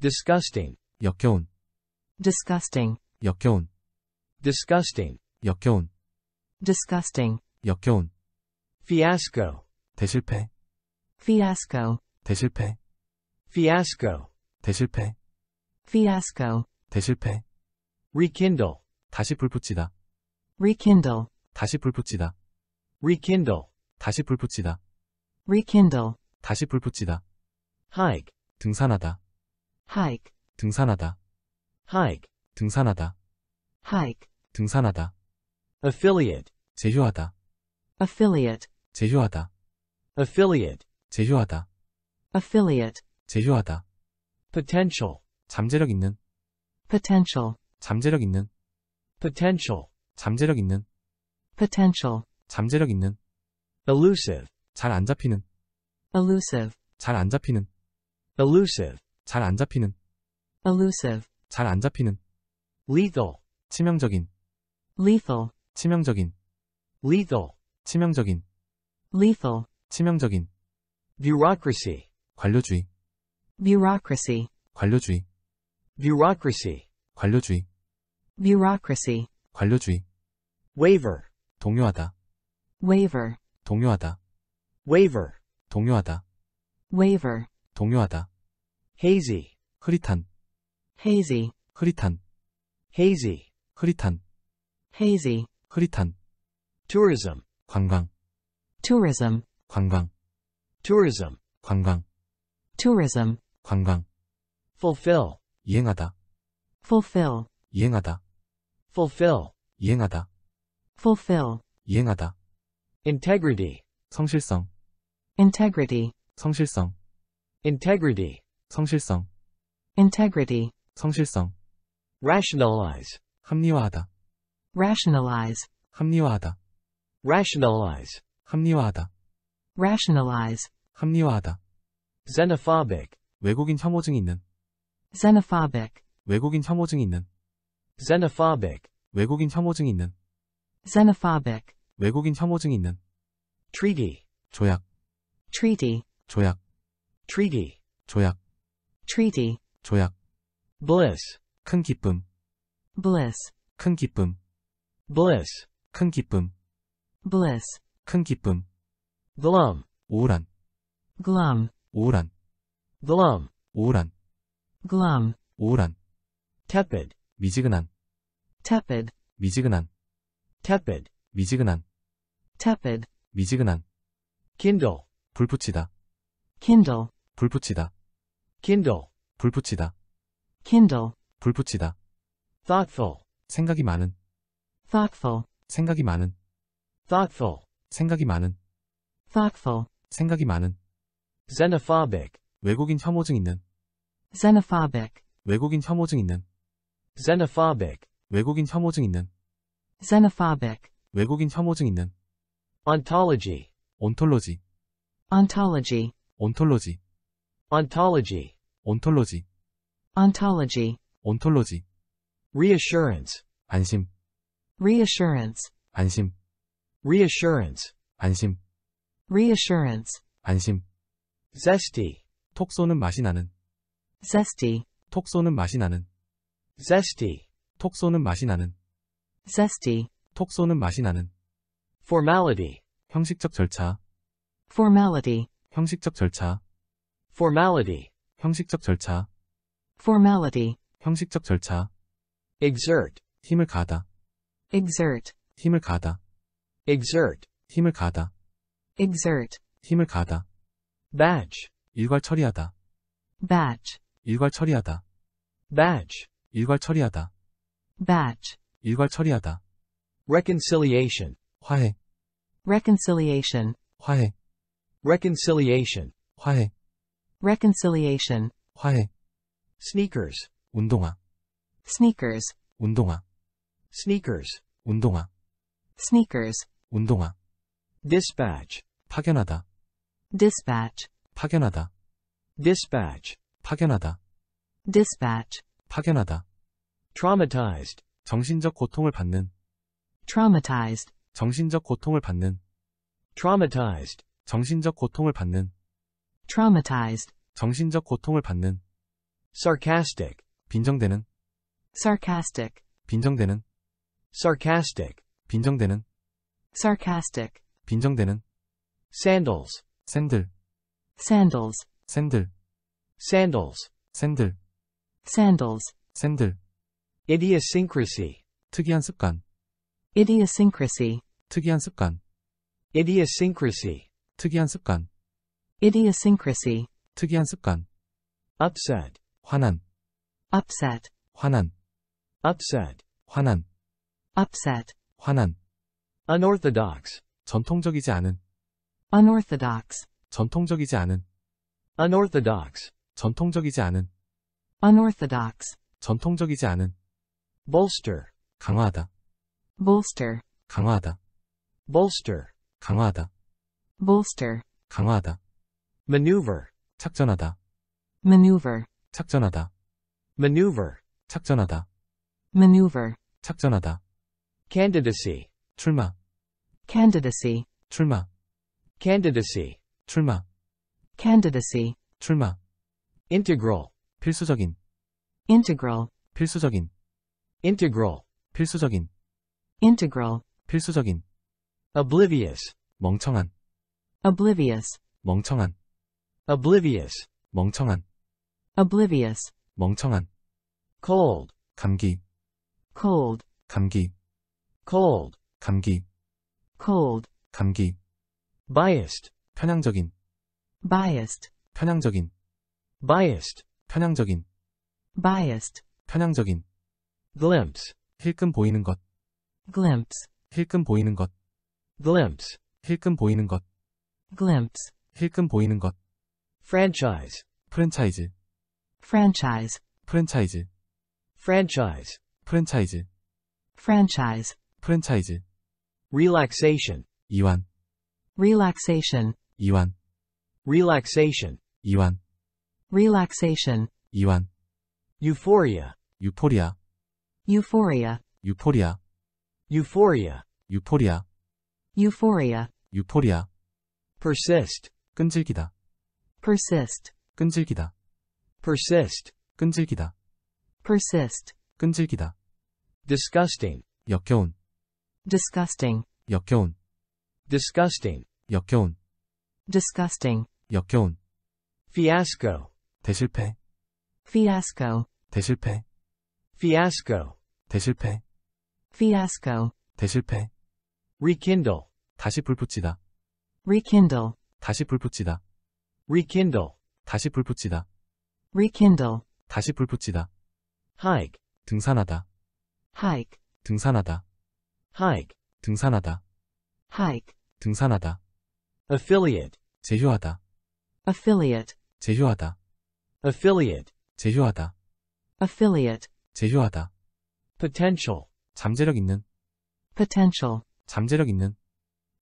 disgusting 역겨운 disgusting 역겨운 disgusting 역겨운 disgusting 역겨운 fiasco 대실패 fiasco 대실패 fiasco 대실패 fiasco 대실패 rekindle 다시 불붙이다 rekindle 다시 불붙이다 rekindle 다시 불붙이다 rekindle 다시 불붙이다 hike 등산하다 hike 등산하다 hike 등산하다 hike 등산하다 affiliate 제휴하다 affiliate 제휴하다 affiliate 제휴하다 affiliate 제휴하다 potential 잠재력 있는 potential 잠재력 있는 potential 잠재력 있는 potential 잠재력 있는 elusive 잘안 잡히는 elusive 잘안 잡히는 elusive 잘안 잡히는 elusive 잘안 잡히는 lethal 치명적인 lethal 치명적인 lethal 치명적인 lethal 치명적인 bureaucracy 관료주의 bureaucracy 관료주의 bureaucracy 관료주의 bureaucracy 관료주의 waiver 동요하다 waiver 동요하다 waiver 동요하다 waiver 동요하다 hazy 흐릿한 hazy 흐릿한 hazy 흐릿한 hazy 흐릿한 tourism 관광 tourism 관광 tourism 관광 tourism 관광 fulfill 이행하다 fulfill 이행하다 fulfill 이행하다 fulfill 이행하다 integrity 성실성 integrity 성실성 integrity 성실성 integrity 성실성 rationalize 합리화하다 rationalize 합리화하다 rationalize 합리화하다 rationalize 합리화하다 xenophobic 외국인 혐오증 있는 xenophobic 외국인 혐오증 있는 xenophobic 외국인 혐오증 있는 xenophobic 외국인 혐오증 있는 treaty 조약 treaty 조약 treaty 조약 treaty, 조약, bliss, 큰 기쁨, bliss, 큰 기쁨, bliss, 큰 기쁨, bliss, 큰 기쁨, glum, 우울한, glum, 우울한, glum, 우울한, glum, 우울한, tepid, 미지근한, tepid, 미지근한, tepid, 미지근한, tepid, 미지근한, kindle, 불붙이다, kindle, 불붙이다, Kindle. 불붙이다. Kindle. 불붙이다. Thoughtful. 생각이 많은. Thoughtful. 생각이 많은. Thoughtful. 생각이 많은. Thoughtful. 생각이 많은. Xenophobic. 외국인 혐오증 있는. Xenophobic. 외국인 혐오증 있는. Xenophobic. 외국인 혐오증 있는. Xenophobic. 외국인 혐오증 있는. Ontology. 온톨로지. Ontology. 온톨로지. ontology, ontology, ontology, ontology, reassurance, 안심, reassurance, 안심, reassurance, 안심, reassurance, 안심, zesty, 톡 쏘는 맛이 나는, zesty, 톡 쏘는 맛이 나는, zesty, 톡 쏘는 맛이 나는, zesty, 톡 쏘는 맛이 나는, formality, 형식적 절차, formality, 형식적 절차, formality 형식적 절차 formality 형식적 절차 exert 힘을 가다 exert 힘을 가다 exert 힘을 가다 exert 힘을 가다 batch 일괄 처리하다 batch 일괄 처리하다 batch 일괄 처리하다 batch 일괄 처리하다 reconciliation 화해 reconciliation 화해 reconciliation 화해 reconciliation 화해 sneakers 운동화 sneakers 운동화 sneakers 운동화 sneakers 운동화 dispatch 파견하다 dispatch 파견하다 dispatch 파견하다 dispatch 파견하다 traumatized 정신적 고통을 받는 traumatized 정신적 고통을 받는 traumatized 정신적 고통을 받는 traumatized 정신적 고통을 받는 sarcastic 빈정되는 sarcastic 빈정되는 sarcastic 빈정되는 sarcastic 빈정되는 sandals 샌들 sandals 샌들 sandals 샌들 sandals 샌들 idiosyncrasy 특이한 습관 idiosyncrasy 특이한 습관 idiosyncrasy 특이한 습관 idiosyncrasy 특이한 습관 upset 화난 upset 화난 upset 화난 upset 화난 unorthodox 전통적이지 않은 unorthodox 전통적이지 않은 unorthodox 전통적이지 않은 unorthodox 전통적이지 않은 bolster 강화하다 bolster 강화하다 bolster 강화하다 bolster 강화하다 maneuver 작전하다 maneuver 작전하다 maneuver 작전하다 maneuver 작전하다 candidacy 출마 candidacy 출마 candidacy 출마 candidacy 출마 integral 필수적인 integral 필수적인 integral 필수적인 integral 필수적인 oblivious 멍청한 oblivious 멍청한 oblivious 멍청한 oblivious 멍청한 cold 감기 cold 감기 cold 감기 cold 감기 biased 편향적인 biased 편향적인 biased 편향적인 biased 편향적인 glimpse 힐끔 보이는 것 glimpse 힐끔 보이는 것 glimpse 힐끔 보이는 것 glimpse 힐끔 보이는 것 franchise 프랜차이즈 franchise 프랜차이즈 franchise 프랜차이즈 franchise 프랜차이즈 relaxation 이완 relaxation 이완 relaxation 이완 relaxation 이완 euphoria 유포리아 euphoria 유포리아 euphoria 유포리아 euphoria 유포리아 persist 끈질기다 persist, 끈질기다. persist, 끈질기다. persist, 끈질기다. disgusting, 역겨운. disgusting, 역겨운. disgusting, 역겨운. disgusting, 역겨운. fiasco, 대실패. fiasco, 대실패. fiasco, 대실패. fiasco, 대실패. rekindle, 다시 불붙이다. rekindle, 다시 불붙이다. rekindle 다시 불붙이다 rekindle 다시 불붙이다 hike 등산하다 hike 등산하다 hike 등산하다 hike 등산하다 affiliate 제휴하다 affiliate 제휴하다 affiliate 제휴하다 affiliate 제휴하다 potential 잠재력 있는 potential 잠재력 있는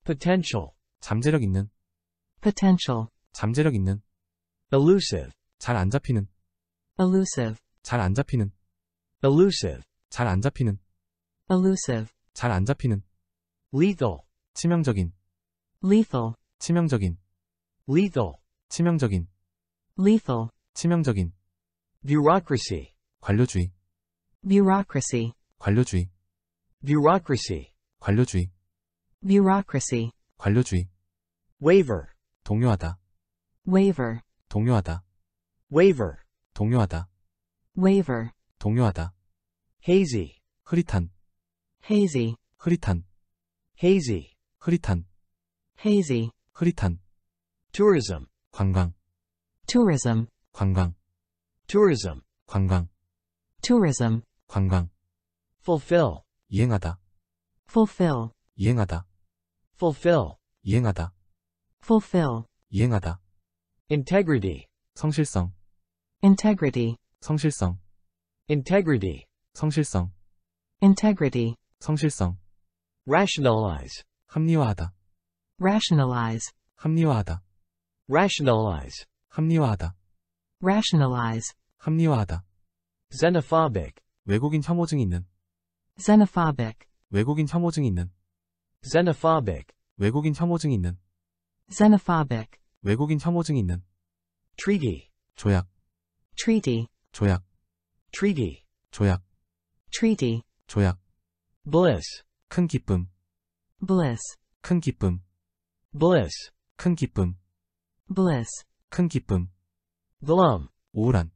potential 잠재력 있는 potential 잠재력 있는 elusive 잘 안 잡히는 elusive 잘 안 잡히는 elusive 잘 안 잡히는 elusive 잘 안 잡히는 lethal 치명적인 lethal 치명적인 lethal 치명적인 lethal 치명적인 bureaucracy 관료주의 bureaucracy 관료주의 bureaucracy 관료주의 bureaucracy 관료주의 waiver 동요하다 waiver 동요하다 waiver 동요하다 waiver 동요하다 hazy 흐릿한 hazy 흐릿한 hazy 흐릿한 hazy 흐릿한 tourism 관광 tourism 관광 tourism 관광 tourism 관광 fulfill 이행하다 fulfill 이행하다 fulfill 이행하다 fulfill 이행하다 integrity 성실성 integrity 성실성 integrity 성실성 integrity 성실성 rationalize 합리화하다 rationalize 합리화하다 rationalize 합리화하다 rationalize 합리화하다 xenophobic 외국인 혐오증 있는 xenophobic 외국인 혐오증 있는 xenophobic 외국인 혐오증 있는 xenophobic 외국인 혐오증이 있는 treaty 조약 treaty 조약 treaty 조약 treaty 조약 bliss 큰 기쁨 bliss 큰 기쁨 bliss 큰 기쁨 bliss 큰 기쁨 glum 우울한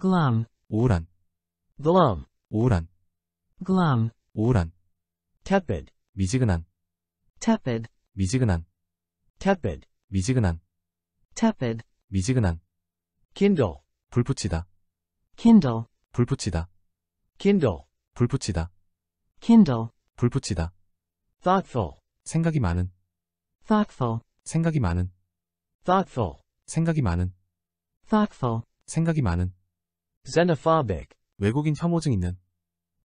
glum 우울한 glum 우울한 glum 우울한 tepid 미지근한 tepid 미지근한 tepid 미지근한 tepid 미지근한 kindle 불붙이다 kindle 불붙이다 kindle 불붙이다 kindle 불붙이다 thoughtful 생각이 많은 thoughtful 생각이 많은 thoughtful 생각이 많은 thoughtful 생각이 많은 xenophobic 외국인 혐오증 있는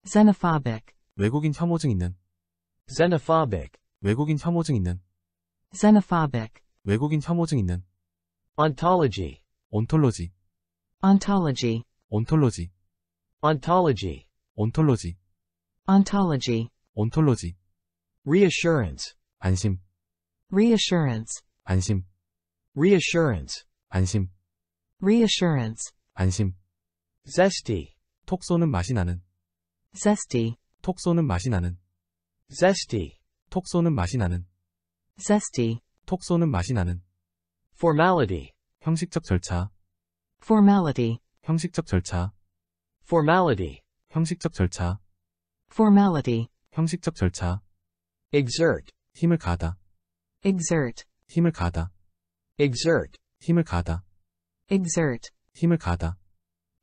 xenophobic 외국인 혐오증 있는 xenophobic 외국인 혐오증 있는 xenophobic 외국인 혐오증 있는 ontology ontology ontology ontology ontology ontology ontology ontology reassurance 안심 reassurance 안심 reassurance 안심 reassurance 안심 zesty 톡 쏘는 맛이 나는 zesty 톡 쏘는 맛이 나는 zesty 톡 쏘는 맛이 나는 zesty 톡 쏘는 맛이 나는 formality 형식적 절차 formality 형식적 절차 formality 형식적 절차 formality 형식적 절차 exert 힘을 가다 exert 힘을 가다 exert 힘을 가다 exert 힘을 가다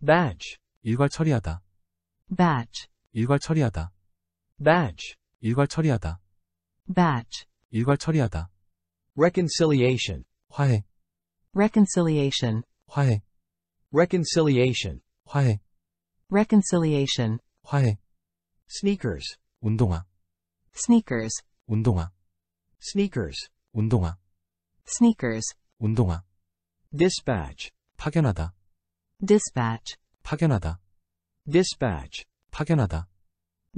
batch 일괄 처리하다 batch 일괄 처리하다 batch 일괄 처리하다 batch 일괄 처리하다 Reconciliation. 화해. Reconciliation. 화해. Reconciliation. 화해. Reconciliation. 화해. Sneakers. 운동화. Sneakers. 운동화. Sneakers. 운동화. Sneakers. 운동화. Dispatch. 파견하다. Dispatch. 파견하다. Dispatch. 파견하다.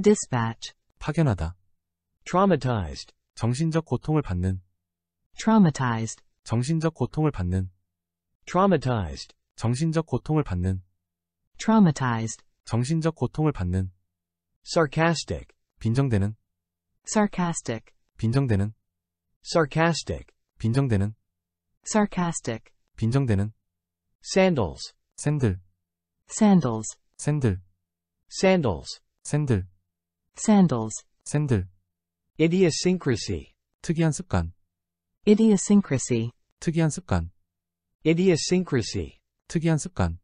Dispatch. 파견하다. Traumatized. 정신적 고통을 받는. traumatized 정신적 고통을 받는 traumatized 정신적 고통을 받는 traumatized 정신적 고통을 받는 sarcastic 빈정되는 sarcastic 빈정되는 sarcastic 빈정되는 sarcastic 빈정되는 sandals 샌들 sandals 샌들 sandals 샌들 sandals 샌들 idiosyncrasy 특이한 습관 idiosyncrasy 특이한 습관 idiosyncrasy 특이한 습관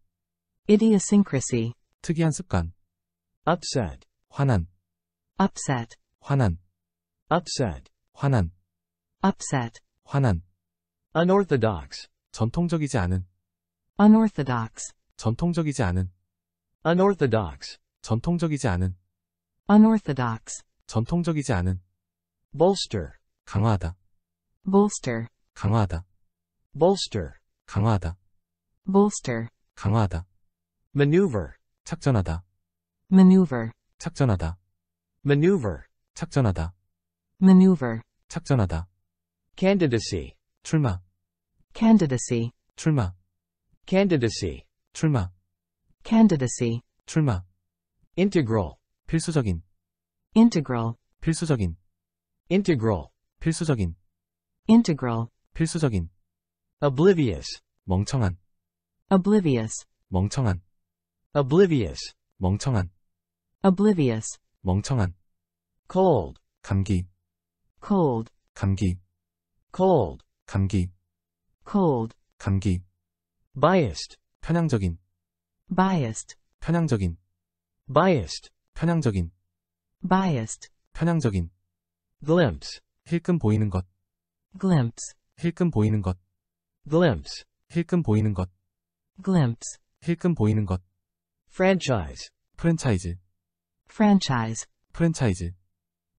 idiosyncrasy 특이한 습관 upset 화난 upset 화난 upset 화난 upset 화난 unorthodox 전통적이지 않은 unorthodox 전통적이지 않은 unorthodox 전통적이지 않은 unorthodox 전통적이지 않은 bolster 강화하다 bolster 강화하다 bolster 강화하다 bolster 강화하다 maneuver 착전하다 maneuver 착전하다 maneuver 착전하다 maneuver 착전하다 candidacy 출마 candidacy 출마 candidacy 출마 candidacy 출마 integral 필수적인 integral 필수적인 integral 필수적인 integral, 필수적인, oblivious, 멍청한, oblivious, 멍청한, oblivious, 멍청한, oblivious, 멍청한, cold, 감기, cold, 감기, cold, 감기, cold, 감기, biased, 편향적인, biased, 편향적인, biased, 편향적인, biased, 편향적인, glimpse, 힐끔 보이는 것, glimpse 힐끔 보이는 것 glimpse 힐끔 보이는 것 glimpse 힐끔 보이는 것 franchise 프랜차이즈 franchise 프랜차이즈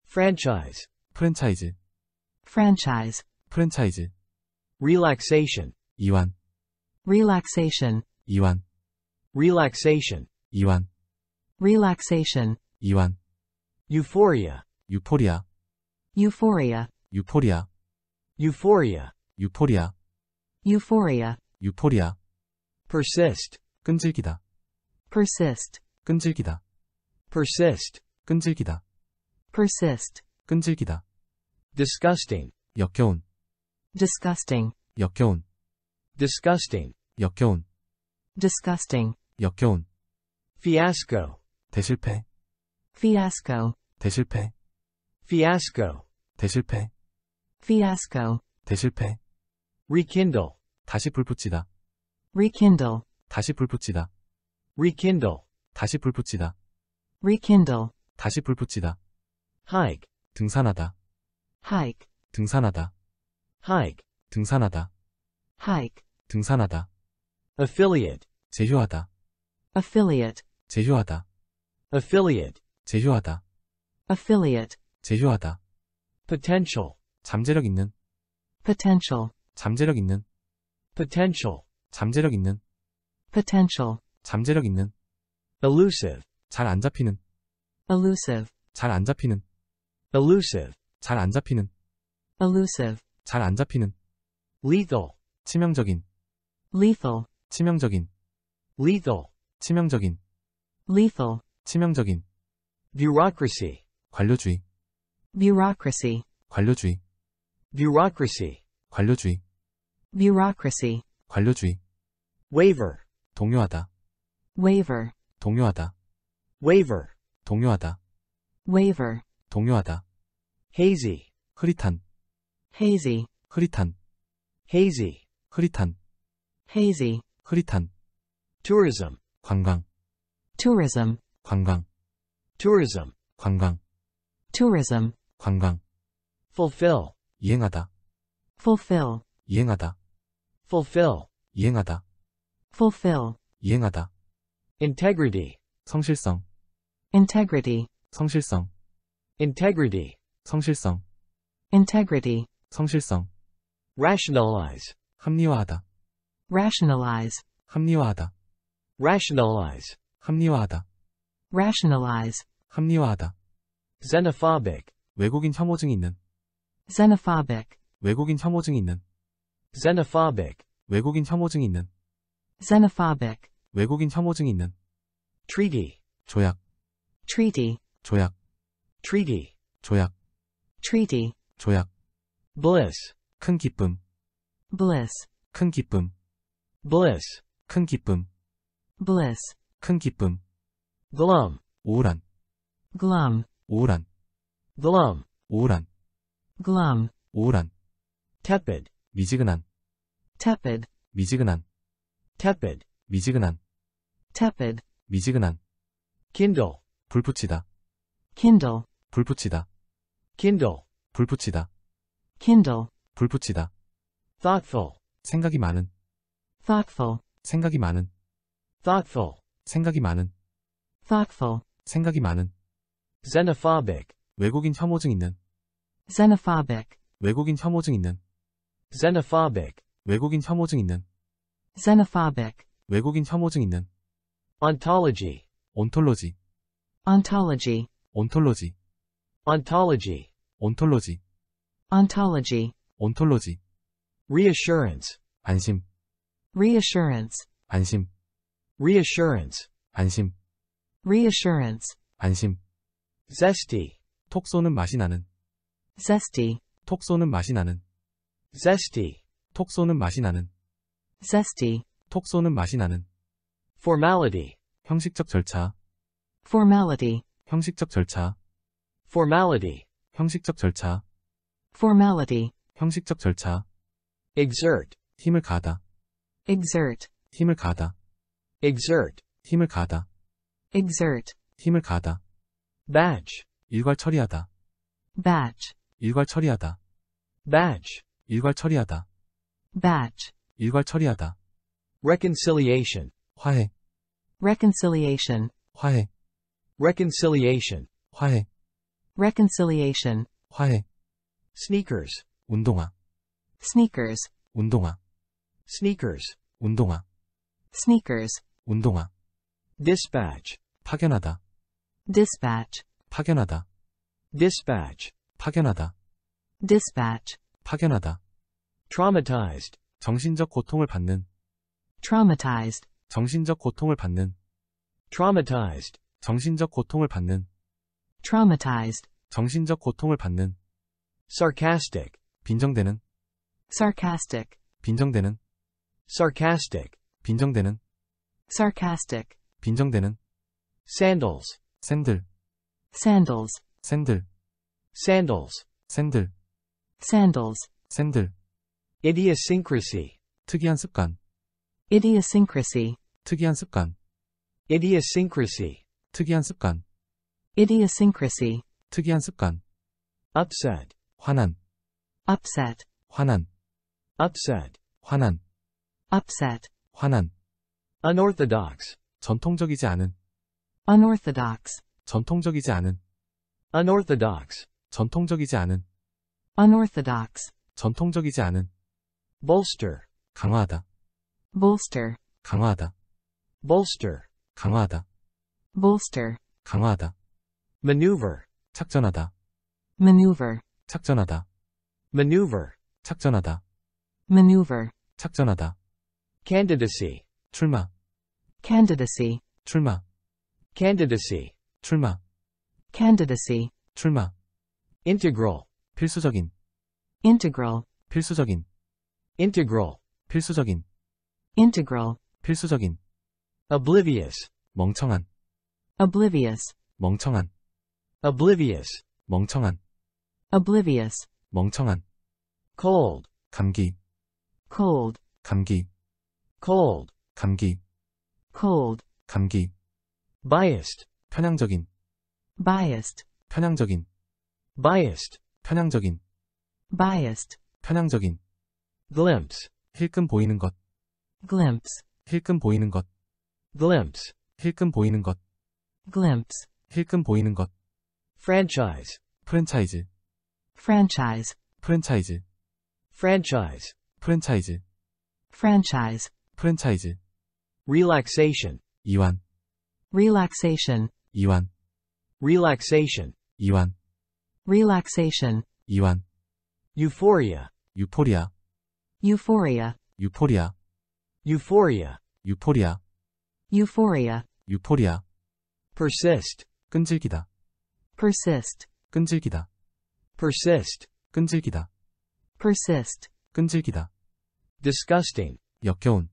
franchise 프랜차이즈 franchise 프랜차이즈 relaxation 이완 relaxation 이완 relaxation 이완 relaxation 이완 euphoria 유포리아 euphoria 유포리아 euphoria, Euphoria. euphoria, Euphoria. persist, 끈질기다, persist, 끈질기다, persist, 끈질기다, persist, 끈질기다, disgusting, 역겨운, disgusting, 역겨운, disgusting, 역겨운, disgusting, 역겨운, fiasco, 대실패, fiasco, 대실패, fiasco, 대실패, fiasco 대실패 rekindle 다시 불붙이다 rekindle 다시 불붙이다 rekindle 다시 불붙이다 rekindle 다시 불붙이다 hike 등산하다 hike 등산하다 hike 등산하다 hike 등산하다 affiliate 제휴하다 affiliate 제휴하다 affiliate 제휴하다 affiliate 제휴하다 potential 잠재력 있는 potential 잠재력 있는 potential 잠재력 있는 potential 잠재력 있는 elusive 잘 안 잡히는 elusive 잘 안 잡히는 elusive 잘 안 잡히는 elusive 잘 안 잡히는 lethal 치명적인 lethal 치명적인 lethal 치명적인 lethal 치명적인 bureaucracy 관료주의 bureaucracy 관료주의 bureaucracy 관료주의 bureaucracy 관료주의 waiver 동요하다 waiver 동요하다 waiver 동요하다 waiver 동요하다 hazy 흐릿한 hazy 흐릿한 hazy 흐릿한 hazy 흐릿한 tourism 관광 tourism 관광 tourism 관광 tourism 관광 fulfill 이행하다 fulfill 이행하다 fulfill 이행하다 fulfill 이행하다 integrity 성실성 integrity 성실성 integrity 성실성 integrity 성실성 rationalize 합리화하다 rationalize 합리화하다 rationalize 합리화하다 rationalize 합리화하다 xenophobic 외국인 혐오증이 있는 xenophobic 외국인 혐오증이 있는 xenophobic 외국인 혐오증이 있는 xenophobic 외국인 혐오증이 있는 treaty 조약 treaty 조약 treaty 조약 treaty 조약 bliss 큰 기쁨 bliss 큰 기쁨 bliss 큰 기쁨 bliss 큰 기쁨 glum 우울한 glum 우울한 glum 우울한 glum, 우울한, tepid, 미지근한, tepid, 미지근한, tepid, 미지근한, tepid, 미지근한, kindle, 불붙이다, kindle, 불붙이다, kindle, 불붙이다, kindle, 불붙이다, thoughtful, 생각이 많은, thoughtful, 생각이 많은, thoughtful, 생각이 많은, thoughtful, 생각이 많은, xenophobic, 외국인 혐오증 있는, xenophobic 외국인 혐오증 있는 xenophobic 외국인 혐오증 있는 xenophobic 외국인 혐오증 있는 ontology ontology ontology ontology ontology ontology n t o l o g y o n t o reassurance 안심 reassurance 안심 reassurance 안심 reassurance 안심 zesty 톡 쏘는 맛이 나는 zesty. 톡 쏘는 맛이 나는 zesty. 톡 쏘는 맛이 나는 zesty. 톡 쏘는 맛이 나는 formality. 형식적 절차 formality. 형식적 절차 formality. 형식적 절차 formality. 형식적 절차 exert. 힘을 가다 exert. 힘을 가다 exert. 힘을 가다 exert. 힘을 가다 batch. 일괄 처리하다 batch. 일괄 처리하다. batch 일괄 처리하다. batch 일괄 처리하다. reconciliation 화해. reconciliation 화해. reconciliation 화해. reconciliation 화해. sneakers 운동화. sneakers 운동화. sneakers 운동화. sneakers 운동화. dispatch 파견하다. dispatch 파견하다. dispatch 파견하다. dispatch. 파견하다. traumatized. 정신적 고통을 받는. traumatized. 정신적 고통을 받는. traumatized. 정신적 고통을 받는. traumatized. 정신적 고통을 받는. sarcastic. 빈정되는. sarcastic. 빈정되는. sarcastic. 빈정되는. sarcastic. 빈정되는. sandals. 샌들. sandals. 샌들. sandals, 샌들, sandals, 샌들, idiosyncrasy, 특이한 습관, idiosyncrasy, 특이한 습관, idiosyncrasy, 특이한 습관, idiosyncrasy, 특이한 습관, upset, 화난, upset, 화난, upset, 화난, upset, 화난, unorthodox, 전통적이지 않은, unorthodox, 전통적이지 않은, unorthodox, 전통적이지 않은 unorthodox 전통적이지 않은 bolster 강화하다 bolster 강화하다 bolster 강화하다 bolster 강화하다 maneuver 착전하다 maneuver 착전하다 maneuver 착전하다 maneuver 착전하다 candidacy 출마 candidacy 출마 candidacy 출마 candidacy 출마 integral 필수적인 integral 필수적인 integral 필수적인 integral 필수적인 oblivious 멍청한 oblivious 멍청한 oblivious 멍청한 oblivious 멍청한 cold 감기 cold 감기 cold 감기 cold 감기 biased 편향적인 biased 편향적인 biased 편향적인 biased 편향적인 glimpse 힐끔 보이는 것 glimpse 힐끔 보이는 것 glimpse 힐끔 보이는 것 glimpse 힐끔 보이는 것 franchise 프랜차이즈 franchise 프랜차이즈 franchise 프랜차이즈 franchise 프랜차이즈 relaxation 이완 relaxation 이완 relaxation 이완 relaxation, 이완, euphoria, 유포리아, euphoria, 유포리아, euphoria, 유포리아, euphoria, 유포리아, persist, 끈질기다, persist, 끈질기다, persist, 끈질기다, persist, 끈질기다, disgusting, 역겨운,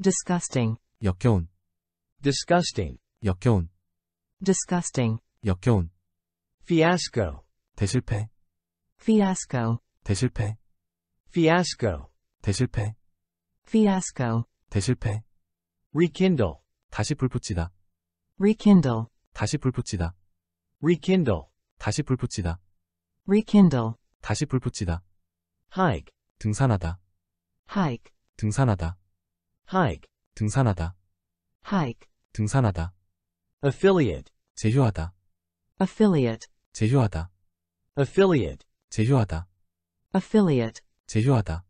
disgusting, 역겨운, disgusting, 역겨운, disgusting, 역겨운, fiasco, 대실패. fiasco. 대실패. fiasco. 대실패. fiasco. 대실패. rekindle. 다시 불붙이다. rekindle. 다시 불붙이다. rekindle. 다시 불붙이다. rekindle. 다시 불붙이다. hike. 등산하다. hike. 등산하다. hike. 등산하다. hike. 등산하다. affiliate. 제휴하다. affiliate. 제휴하다. affiliate 제휴하다 affiliate 제휴하다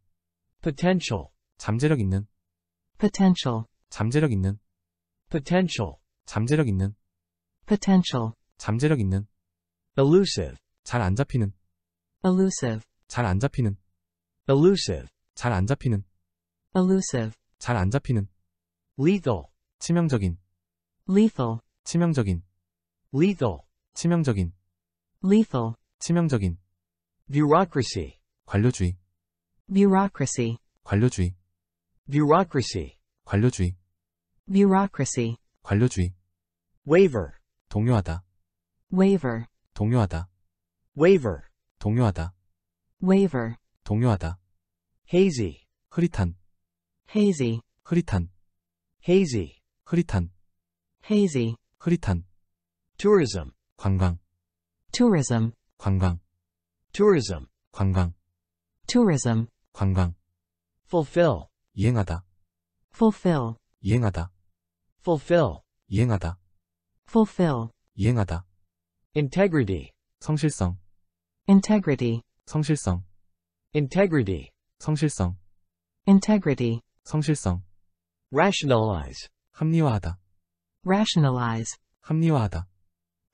potential 잠재력 있는 potential 잠재력 있는 potential 잠재력 있는 potential 잠재력 있는 elusive 잘 안 잡히는 elusive 잘 안 잡히는 elusive 잘 안 잡히는 elusive 잘 안 잡히는 lethal 치명적인 lethal 치명적인 lethal 치명적인 lethal 치명적인 bureaucracy 관료주의 bureaucracy 관료주의 bureaucracy 관료주의 bureaucracy 관료주의 waiver 동요하다 waiver 동요하다 waiver 동요하다 waiver 동요하다 hazy 흐릿한 hazy 흐릿한 hazy 흐릿한 hazy 흐릿한 tourism 관광 tourism 관광 tourism 관광 tourism 관광 fulfill 이행하다 fulfill 이행하다 fulfill 이행하다 fulfill 이행하다 integrity 성실성 integrity 성실성 integrity 성실성 integrity 성실성 rationalize 합리화하다 rationalize 합리화하다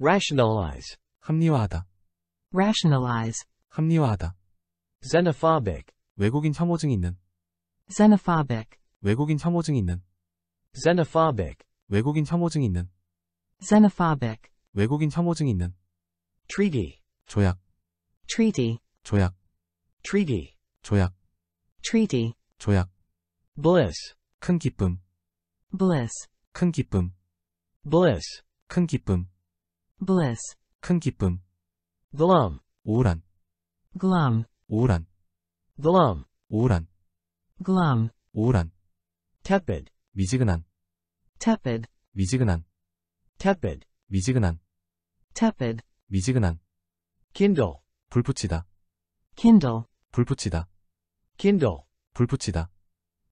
rationalize 합리화하다 rationalize 합리화하다 xenophobic 외국인 혐오증 있는 xenophobic 외국인 혐오증 있는 xenophobic 외국인 혐오증 있는 xenophobic 외국인 혐오증 있는 treaty 조약 treaty 조약 treaty 조약 treaty 조약 bliss 큰 기쁨 bliss 큰 기쁨 bliss 큰 기쁨 bliss 큰 기쁨 glum, 우울한, glum, 우울한, glum, 우울한, glum, 우울한, tepid, 미지근한, tepid, 미지근한, tepid, 미지근한, tepid, 미지근한, kindle, 불붙이다, kindle, 불붙이다, kindle, 불붙이다,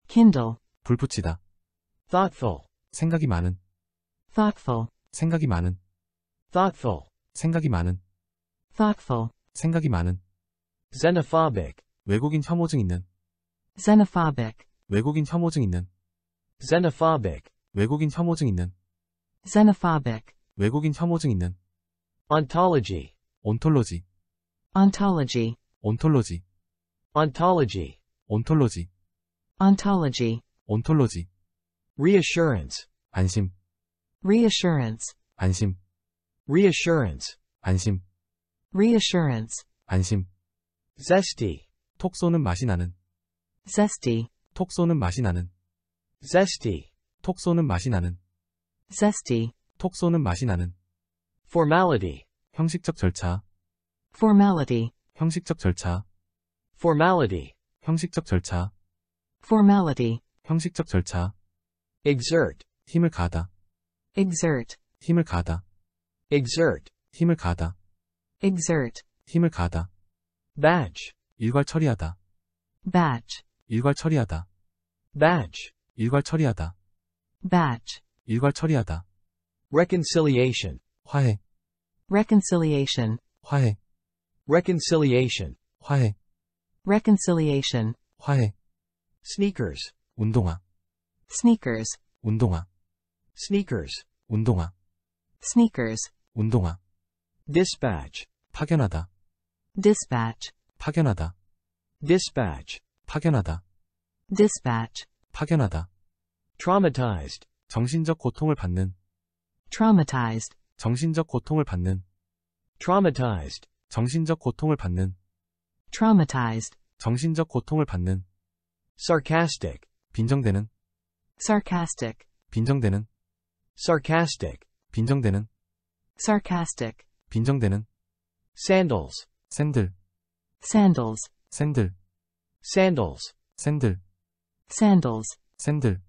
kindle, 불붙이다, thoughtful, 생각이 많은, thoughtful, 생각이 많은, thoughtful, 생각이 많은, thoughtful, 생각이 많은 xenophobic, 외국인 혐오증 있는 xenophobic, 외국인 혐오증 있는 xenophobic, 외국인 혐오증 있는 xenophobic, 외국인 혐오증 있는 ontology, 온톨로지 ontology, 온톨로지 ontology, 온톨로지 ontology, 온톨로지 reassurance, 안심 reassurance, 안심 reassurance, 안심 reassurance, 안심. zesty, 톡 쏘는 맛이 나는. zesty, 톡 쏘는 맛이 나는. zesty, 톡 쏘는 맛이 나는. zesty, 톡 쏘는 맛이 나는. formality, 형식적 절차. formality, 형식적 절차. formality, 형식적 절차. formality, 형식적 절차. exert, 힘을 가다. exert, 힘을 가다. exert, 힘을 가다. exert, 힘을 가다. batch, 일괄 처리하다. batch, 일괄 처리하다. batch, 일괄 처리하다. batch, 일괄 처리하다. reconciliation, 화해. reconciliation, 화해. reconciliation, 화해. reconciliation, 화해. sneakers, 운동화. sneakers, 운동화. sneakers, 운동화. sneakers, 운동화. dispatch, 파견하다. dispatch 파견하다. dispatch, 파견하다. dispatch 파견하다. traumatized, 정신적 고통을 받는. traumatized 정신적 고통을 받는. traumatized, 정신적 고통을 받는. traumatized 정신적 고통을 받는. sarcastic, 빈정되는. sarcastic 빈정되는. sarcastic, 빈정되는. sarcastic 빈정되는. sandals 샌들 sandals 샌들 sandals 샌들 sandals 샌들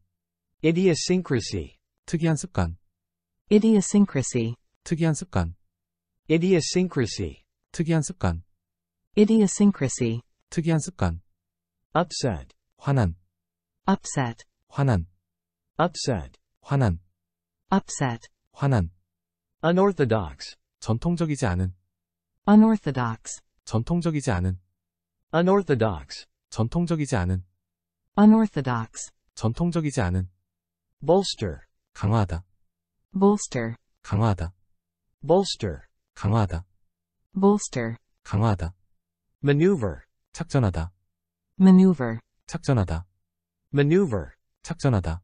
idiosyncrasy 특이한 습관 idiosyncrasy 특이한 습관 idiosyncrasy 특이한 습관 idiosyncrasy 특이한 습관 upset 화난 upset 화난 upset 화난 upset 화난 unorthodox 전통적이지 않은 unorthodox 전통적이지 않은 unorthodox 전통적이지 않은 unorthodox 전통적이지 않은 bolster 강화하다 bolster 강화하다 bolster 강화하다 bolster 강화하다 maneuver 착전하다 maneuver 착전하다 maneuver 착전하다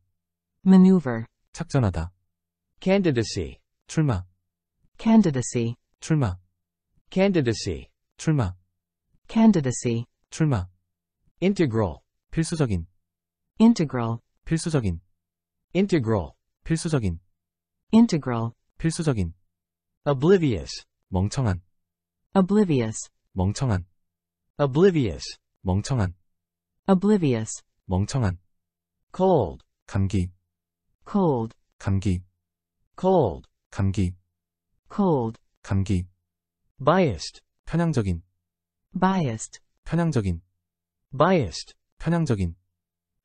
maneuver 착전하다 candidacy 출마 candidacy 출마 candidacy 출마 candidacy 출마 integral 필수적인 integral 필수적인 integral 필수적인 integral 필수적인 oblivious 멍청한 oblivious 멍청한 oblivious 멍청한 oblivious 멍청한 cold 감기 cold 감기 cold 감기 cold 감기 biased 편향적인 biased 편향적인 biased 편향적인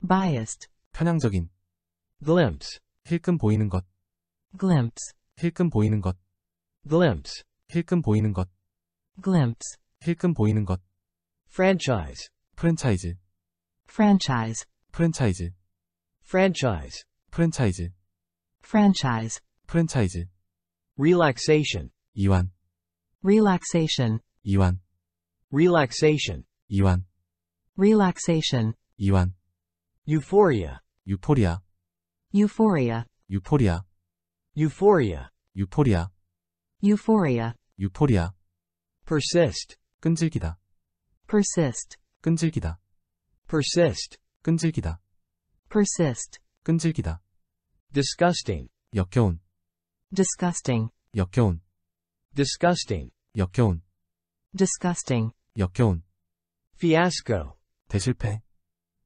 biased 편향적인 glimpse 힐끔 보이는 것 glimpse 힐끔 보이는 것 glimpse 힐끔 보이는 것 glimpse 힐끔 보이는 것 franchise 프랜차이즈 franchise 프랜차이즈 franchise 프랜차이즈 franchise 프랜차이즈 relaxation 이완 relaxation, yuan, relaxation, yuan, relaxation, yuan, euphoria, euphoria, euphoria, euphoria, euphoria, euphoria, euphoria, euphoria, persist, 끈질기다, persist, 끈질기다, persist, 끈질기다, persist, 끈질기다, disgusting, 역겨운, disgusting, 역겨운, disgusting, 역겨운 disgusting 역겨운 fiasco 대실패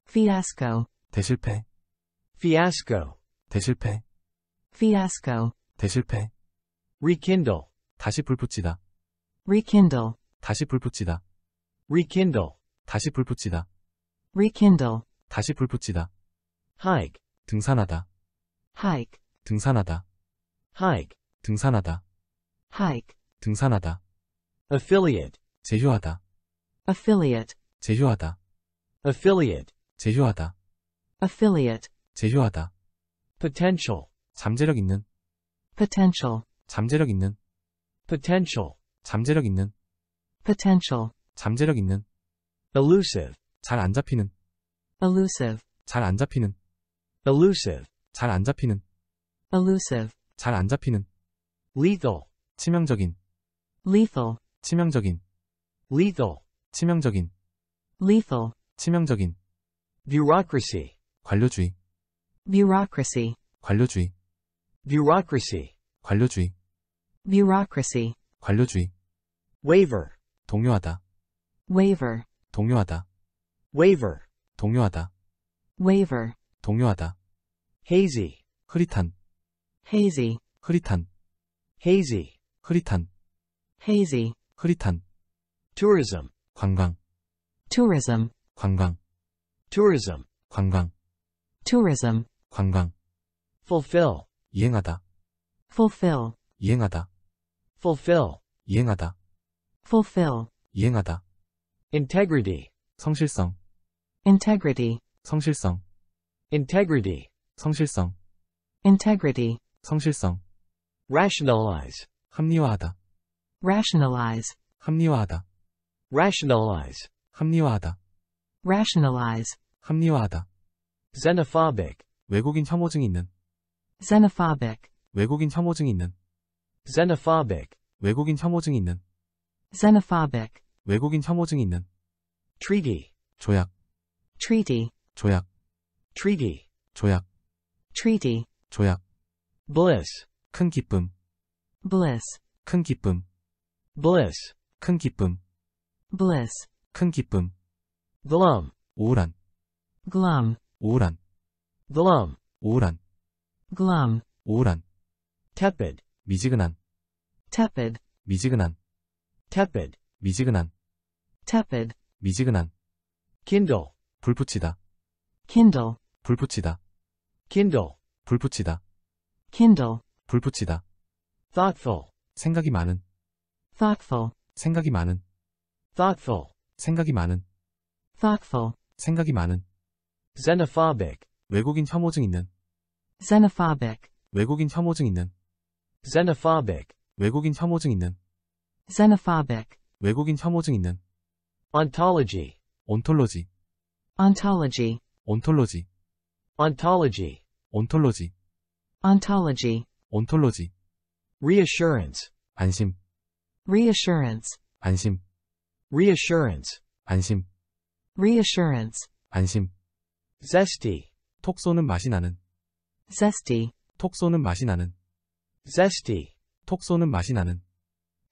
fiasco 대실패 fiasco 대실패 fiasco 대실패 rekindle 다시 불붙이다 rekindle 다시 불붙이다 rekindle 다시 불붙이다 rekindle 다시 불붙이다 hike 등산하다 hike 등산하다 hike 등산하다 hike 등산하다 affiliate 제휴하다 affiliate 제휴하다 affiliate 제휴하다 affiliate 제휴하다 potential 잠재력 있는 potential 잠재력 있는 potential 잠재력 있는 potential 잠재력 있는 elusive 잘 안 잡히는 elusive 잘 안 잡히는 elusive 잘 안 잡히는 elusive 잘 안 잡히는 lethal 치명적인 lethal 치명적인 lethal 치명적인 lethal 치명적인 bureaucracy 관료주의 bureaucracy 관료주의 bureaucracy 관료주의 bureaucracy 관료주의 waiver 동요하다 waiver 동요하다 waiver 동요하다 waiver 동요하다 hazy 흐릿한 hazy 흐릿한 hazy 흐릿한 hazy 흐릿한 tourism 관광 tourism 관광 tourism 관광 tourism 관광 fulfill 이행하다 fulfill 이행하다 fulfill 이행하다 fulfill 이행하다 integrity 성실성 integrity 성실성 integrity 성실성 integrity 성실성 rationalize 합리화하다 rationalize 합리화하다 rationalize 합리화하다 rationalize 합리화하다 xenophobic 외국인 혐오증 있는 xenophobic 외국인 혐오증 있는 xenophobic 외국인 혐오증 있는 xenophobic 외국인 혐오증 있는 treaty 조약 treaty 조약 treaty 조약 treaty 조약 bliss 큰 기쁨 bliss 큰 기쁨 bliss, 큰 기쁨, bliss, 큰 기쁨, glum, 우울한, glum, 우울한, glum, 우울한, glum, 우울한, tepid, 미지근한, tepid, 미지근한, tepid, 미지근한, tepid, 미지근한, kindle, 불붙이다, kindle, 불붙이다, kindle, 불붙이다, kindle, 불붙이다, thoughtful, 생각이 많은, thoughtful, 생각이 많은 thoughtful, 생각이 많은 thoughtful, 생각이 많은 xenophobic, 외국인 혐오증 있는 xenophobic, 외국인 혐오증 있는 xenophobic, 외국인 혐오증 있는 xenophobic, 외국인 혐오증 있는 ontology, 온톨로지 ontology, 온톨로지 ontology, 온톨로지 ontology, ontology, reassurance, 안심 reassurance 안심 reassurance 안심 reassurance 안심 zesty 톡 쏘는 맛이 나는 zesty 톡 쏘는 맛이 나는 zesty 톡 쏘는 맛이 나는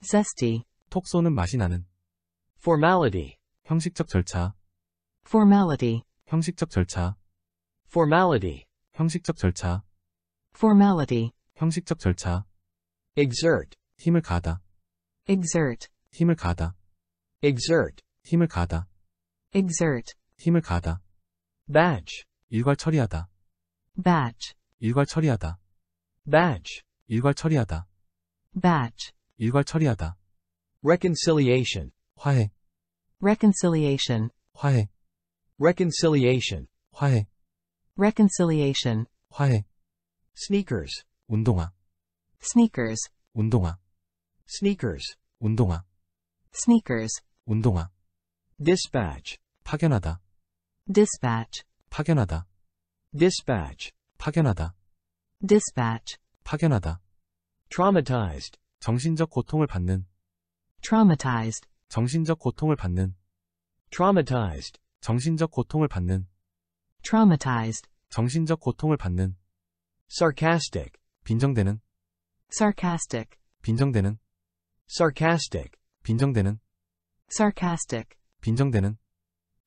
zesty 톡 쏘는 맛이 나는 formality 형식적 절차 formality 형식적 절차 formality 형식적 절차 formality 형식적 절차 exert 힘을 가하다 exert 힘을 가다 exert 힘을 가다 exert 힘을 가다 batch 일괄 처리하다 batch 일괄 처리하다 batch 일괄 처리하다 batch 일괄 처리하다 reconciliation 화해 reconciliation 화해 reconciliation 화해 reconciliation 화해 sneakers 운동화 sneakers 운동화 sneakers 운동화 sneakers 운동화 dispatch 파견하다 dispatch 파견하다 dispatch 파견하다 dispatch 파견하다 traumatized 정신적 고통을 받는 traumatized 정신적 고통을 받는 traumatized 정신적 고통을 받는 traumatized 정신적 고통을 받는 sarcastic 빈정대는 sarcastic 빈정대는 sarcastic 빈정대는 sarcastic 빈정대는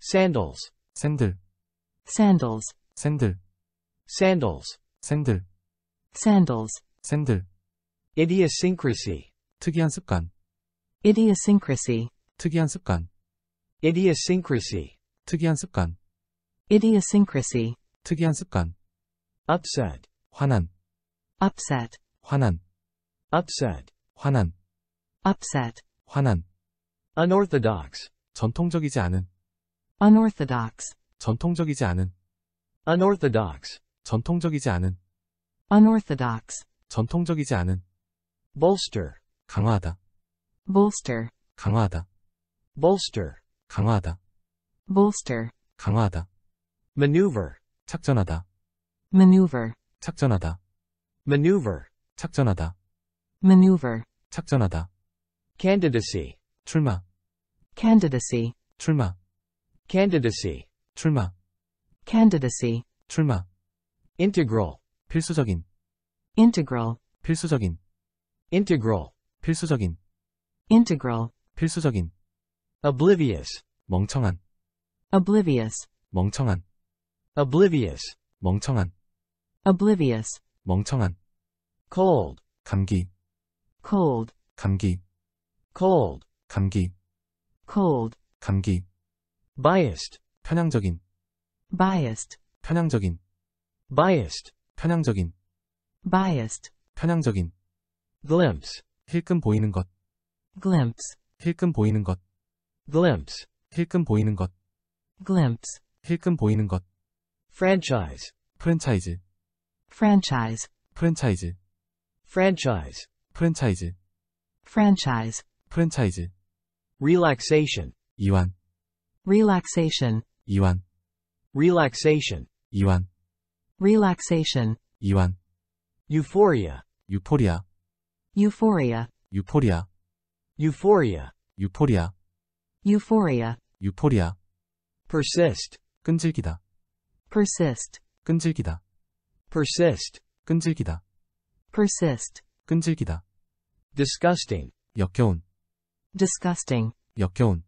sandals 샌들 sandals 샌들 sandals 샌들 sandals 샌들 idiosyncrasy 특이한 습관 idiosyncrasy 특이한 습관 idiosyncrasy 특이한 습관 idiosyncrasy 특이한 습관 upset 화난 upset 화난 upset 화난 upset, 화난, unorthodox, 전통적이지 않은, unorthodox, 전통적이지 않은, unorthodox, 전통적이지 않은, unorthodox, 전통적이지 않은, bolster, 강화하다, bolster, 강화하다, bolster, 강화하다, bolster, 강화하다, maneuver, 착전하다, maneuver, 착전하다, maneuver, 착전하다, maneuver, 착전하다, candidacy Truma. candidacy Truma. candidacy Truma. candidacy Truma. integral 필수적인 integral 필수적인 integral 필수적인 integral 필수적인 oblivious 멍청한 oblivious 멍청한 oblivious 멍청한 oblivious 멍청한 cold 감기 cold 감기 cold, 감기, cold, 감기, biased, 편향적인, biased, 편향적인, biased, 편향적인, biased, 편향적인, glimpse, 힐끔 보이는 것, glimpse, 힐끔 보이는 것, glimpse, 힐끔 보이는 것, glimpse, 힐끔 보이는 것, franchise, 프랜차이즈, franchise, 프랜차이즈, franchise, 프랜차이즈, franchise, 프랜차이즈 relaxation 이완 relaxation 이완 relaxation 이완 relaxation 이완 euphoria 유포리아 euphoria 유포리아 euphoria 유포리아 euphoria 유포리아 persist 끈질기다 persist 끈질기다 persist 끈질기다 persist 끈질기다 disgusting 역겨운 disgusting, 역겨운,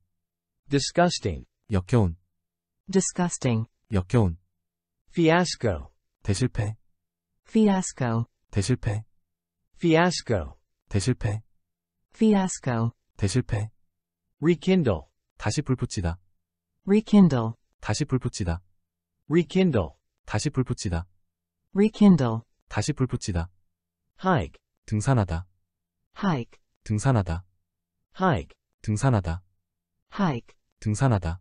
disgusting, 역겨운, disgusting, 역겨운, fiasco, 대실패, fiasco, 대실패, fiasco, 대실패, fiasco, 대실패, rekindle, 다시 불붙이다, rekindle, 다시 불붙이다, rekindle, 다시 불붙이다, rekindle, 다시 불붙이다, hike, 등산하다, hike, 등산하다, hike 등산하다 hike 등산하다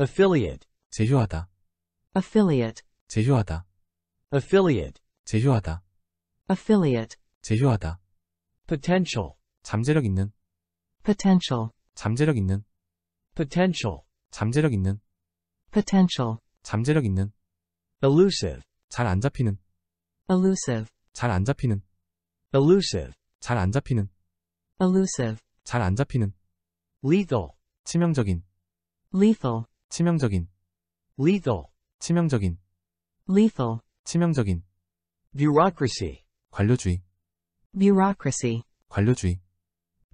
affiliate 제휴하다 affiliate 제휴하다 affiliate 제휴하다 affiliate 제휴하다 potential 잠재력 있는 potential 잠재력 있는 potential 잠재력 있는 potential 잠재력 있는 elusive 잘 안 잡히는 elusive 잘 안 잡히는 elusive 잘 안 잡히는 elusive 잘안 잡히는 lethal 치명적인 lethal 치명적인 lethal 치명적인 lethal 치명적인 bureaucracy 관료주의 bureaucracy 관료주의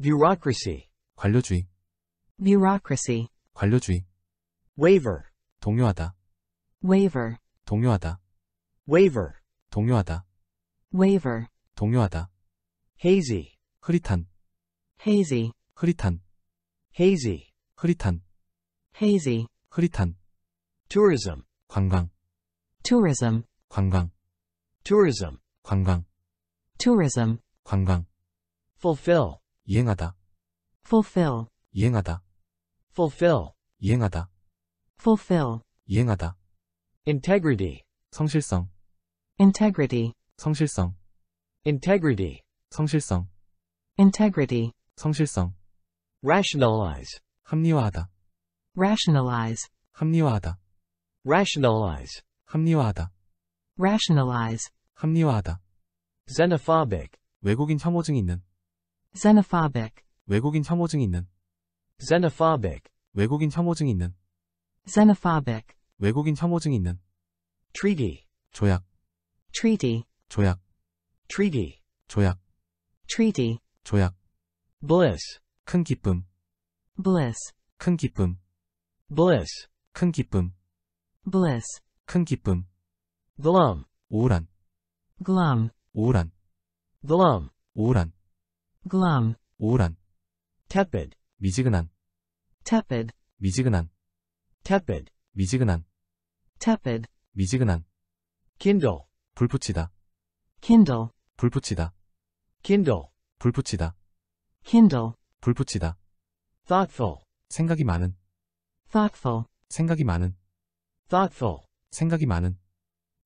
bureaucracy 관료주의 bureaucracy 관료주의 waiver 동요하다 waiver 동요하다 waiver 동요하다 waiver 동요하다 hazy 흐릿한 hazy, 흐릿한, hazy, 흐릿한, hazy, 흐릿한, tourism, 관광, tourism, 관광, tourism, 관광, tourism, 관광, fulfill, 이행하다, fulfill, 이행하다, fulfill, 이행하다, fulfill, 이행하다, integrity, 성실성, integrity, 성실성, integrity, 성실성, integrity, 성실성 rationalize 합리화하다 rationalize 합리화하다 rationalize 합리화하다 rationalize 합리화하다 xenophobic 외국인 혐오증 있는 xenophobic 외국인 혐오증 있는 xenophobic 외국인 혐오증 있는 xenophobic 외국인 혐오증 있는 treaty 조약 treaty 조약 treaty 조약 treaty 조약 bliss 큰 기쁨 bliss 큰 기쁨 bliss 큰 기쁨 bliss 큰 기쁨 glum 우울한 glum 우울한 glum 우울한 glum 우울한 tepid 미지근한 tepid 미지근한 tepid 미지근한 tepid 미지근한 kindle 불붙이다 kindle 불붙이다 kindle 불붙이다 kindle 불붙이다 thoughtful 생각이 많은 thoughtful 생각이 많은 thoughtful 생각이 많은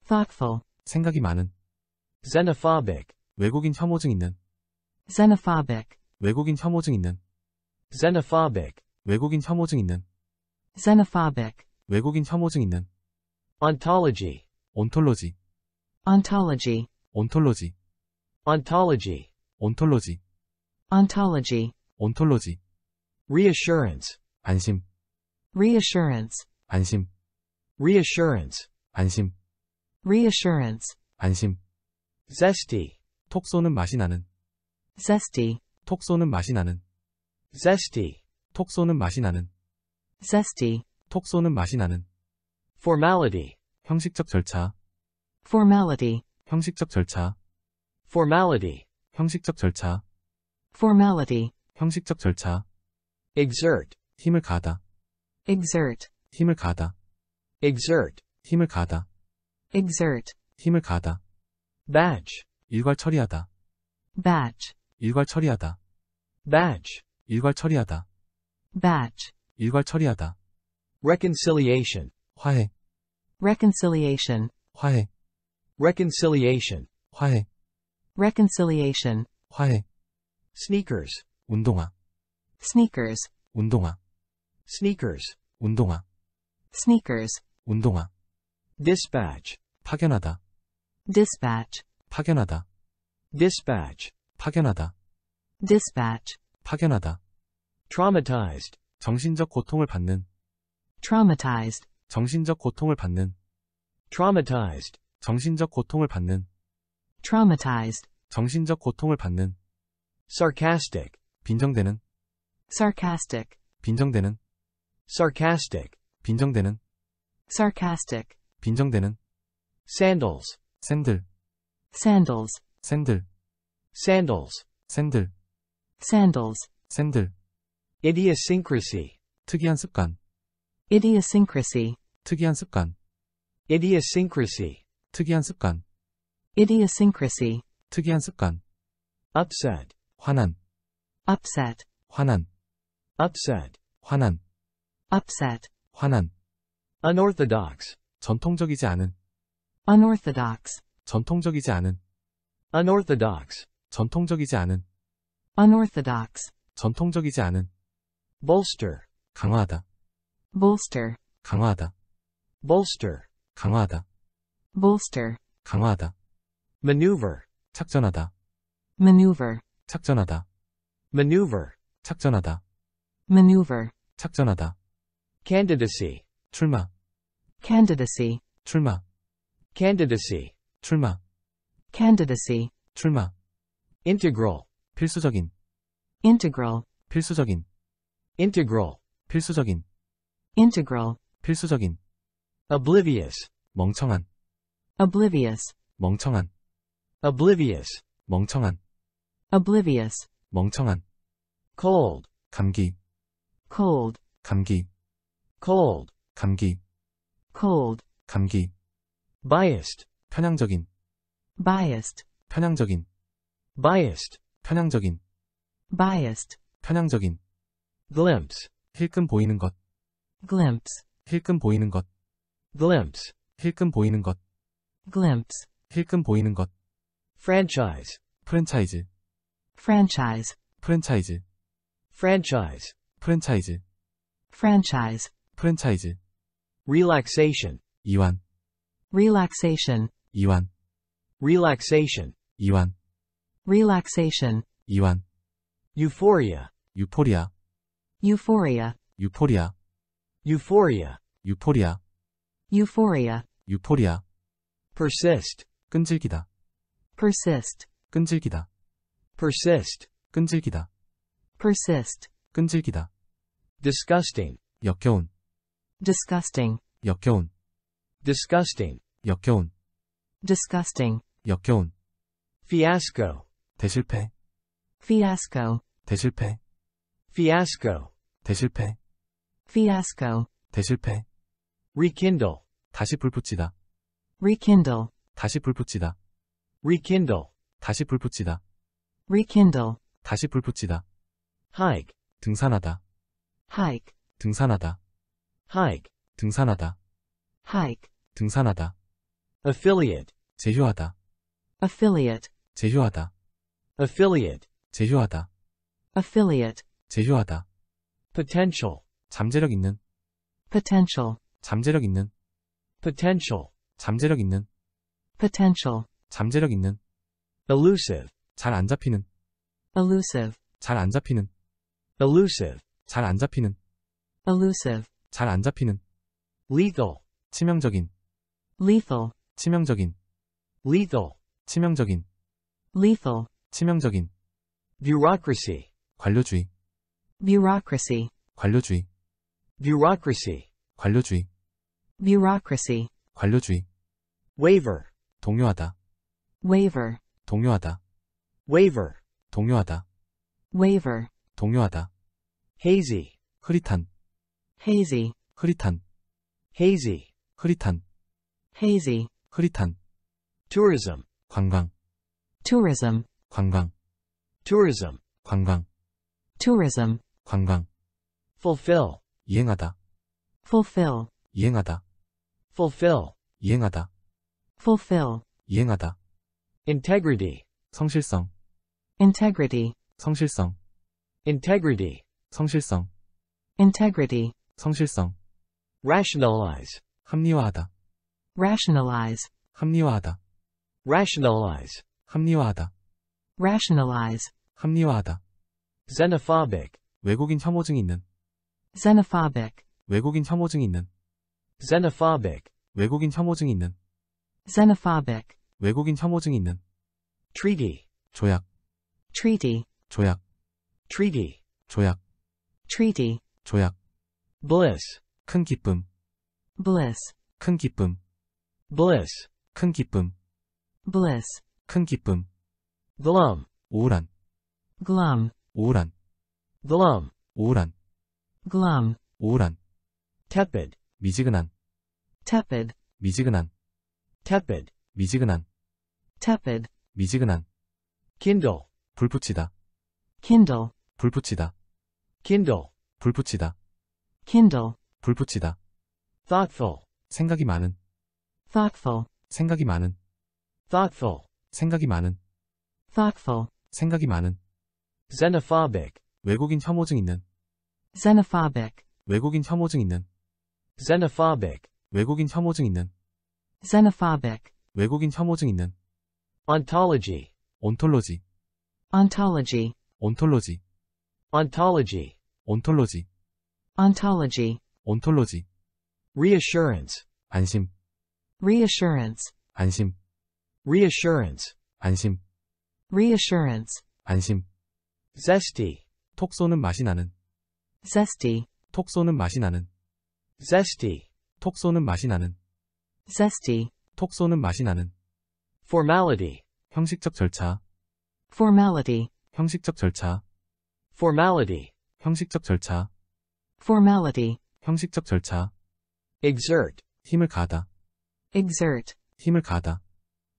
thoughtful 생각이 많은 xenophobic 외국인 혐오증 있는 xenophobic 외국인 혐오증 있는 xenophobic 외국인 혐오증 있는 xenophobic 외국인 혐오증 있는 ontology ontology ontology ontology ontology ontology ontology, ontology, reassurance, 안심, reassurance, 안심, reassurance, 안심, reassurance, 안심, zesty, 톡 쏘는 맛이 나는, zesty, 톡 쏘는 맛이 나는, zesty, 톡 쏘는 맛이 나는, zesty, 톡 쏘는 맛이 나는, formality, 형식적 절차, formality, 형식적 절차, formality, 형식적 절차, formality, 형식적 절차, exert, 힘을 가다. exert, 힘을 가다. exert, 힘을 가다. exert, 힘을 가다. batch, 일괄 처리하다, batch, 일괄 처리하다, batch, 일괄 처리하다, batch, 일괄 처리하다, reconciliation, 화해, reconciliation, 화해, reconciliation, 화해, reconciliation, 화해, sneakers 운동화 sneakers 운동화 sneakers 운동화 sneakers 운동화 dispatch 파견하다 dispatch 파견하다 dispatch 파견하다 dispatch 파견하다 traumatized 정신적 고통을 받는 traumatized 정신적 고통을 받는 traumatized 정신적 고통을 받는 traumatized 정신적 고통을 받는 sarcastic 빈정대는 sarcastic 빈정대는 sarcastic 빈정대는 sarcastic 빈정대는 sandals 샌들 sandals 샌들 sandals 샌들 sandals 샌들 idiosyncrasy 특이한 습관 idiosyncrasy 특이한 습관 idiosyncrasy 특이한 습관 idiosyncrasy 특이한 습관 upset 화난 upset 화난 upset 화난 upset 화난 unorthodox 전통적이지 않은 unorthodox 전통적이지 않은 unorthodox 전통적이지 않은 unorthodox 전통적이지 않은 bolster 강화하다 bolster 강화하다 bolster 강화하다 bolster 강화하다 maneuver 작전하다 maneuver 착전하다 maneuver. 착전하다 maneuver. 착전하다 candidacy. 출마. candidacy. 출마. candidacy. 출마. candidacy. 출마. integral. 필수적인. integral. 필수적인. integral. 필수적인. integral. 필수적인. oblivious. 멍청한. oblivious. 멍청한. oblivious. 멍청한. oblivious, 멍청한, cold, 감기, cold, 감기, cold, 감기, cold, 감기, biased, 편향적인, biased, 편향적인, biased, 편향적인, biased, 편향적인, glimpse, 힐끔 보이는 것, glimpse, 힐끔 보이는 것, glimpse, 힐끔 보이는 것, glimpse, 힐끔 보이는 것, franchise, 프랜차이즈, franchise, 프랜차이즈, franchise, 프랜차이즈, franchise, 프랜차이즈, relaxation, 이완, relaxation, 이완, relaxation, 이완, relaxation, 이완, euphoria, 유포리아, euphoria, 유포리아, euphoria, 유포리아, euphoria, 유포리아, persist, 끈질기다, persist, 끈질기다, persist, 끈질기다. persist, 끈질기다. disgusting, 역겨운. disgusting, 역겨운. disgusting, 역겨운. disgusting, 역겨운. fiasco, 대실패. fiasco, 대실패. fiasco, 대실패. fiasco, 대실패. rekindle, 다시 불붙이다. rekindle, 다시 불붙이다. rekindle, 다시 불붙이다. rekindle 다시 불붙이다. hike 등산하다. hike 등산하다. hike 등산하다. hike 등산하다. affiliate 제휴하다. affiliate 제휴하다. affiliate 제휴하다. affiliate 제휴하다. potential 잠재력 있는 potential 잠재력 있는 potential 잠재력 있는 potential 잠재력 있는 elusive 잘안 잡히는 elusive 잘 안 잡히는 elusive 잘 안 잡히는 elusive 잘 안 잡히는 lethal 치명적인 lethal 치명적인 lethal 치명적인 lethal 치명적인 bureaucracy 관료주의 bureaucracy 관료주의 bureaucracy 관료주의 bureaucracy 관료주의 waiver 동요하다 waiver 동요하다 waiver 동요하다 waiver 동요하다 hazy 흐릿한 hazy 흐릿한 hazy 흐릿한 hazy 흐릿한 tourism 관광 tourism 관광 tourism 관광 tourism 관광 fulfill 이행하다 fulfill 이행하다 fulfill 이행하다 fulfill 이행하다 integrity 성실성 integrity 성실성 integrity 성실성 integrity 성실성 rationalize 합리화하다 rationalize 합리화하다 rationalize 합리화하다 rationalize 합리화하다 xenophobic 외국인 혐오증 있는 xenophobic 외국인 혐오증 있는 xenophobic 외국인 혐오증 있는 xenophobic 외국인 혐오증 있는 treaty 조약 treaty 조약 treaty 조약 treaty 조약 bliss 큰 기쁨 bliss 큰 기쁨 bliss 큰 기쁨 bliss 큰 기쁨 glum 우울한 glum 우울한 glum 우울한 glum 우울한 tepid 미지근한 tepid 미지근한 tepid 미지근한 tepid 미지근한 kindle 불붙이다. kindle 불붙이다. kindle 불붙이다. kindle 불붙이다. thoughtful 생각이 많은 thoughtful 생각이 많은 thoughtful 생각이 많은 thoughtful 생각이 많은 xenophobic 외국인 혐오증 있는 xenophobic 외국인 혐오증 있는 xenophobic 외국인 혐오증 있는 xenophobic 외국인 혐오증 있는 ontology 온톨로지 ontology ontology ontology ontology ontology ontology reassurance 안심 reassurance 안심 reassurance 안심 reassurance 안심 zesty 톡 쏘는 맛이 나는 zesty 톡 쏘는 맛이 나는 zesty 톡 쏘는 맛이 나는 zesty 톡 쏘는 맛이 나는 formality 형식적 절차 formality 형식적 절차 formality 형식적 절차 formality 형식적 절차 exert 힘을 가다 exert 힘을 가다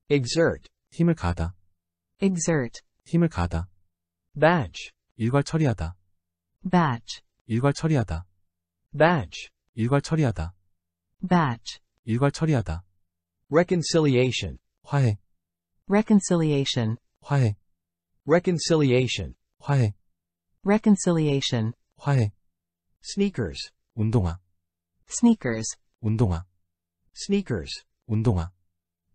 exert 힘을 가다 exert 힘을 가다 batch 일괄 처리하다 batch 일괄 처리하다 batch 일괄 처리하다 batch 일괄 처리하다 reconciliation 화해 reconciliation 화해 reconciliation 화해 reconciliation 화해 sneakers 운동화 sneakers 운동화 sneakers 운동화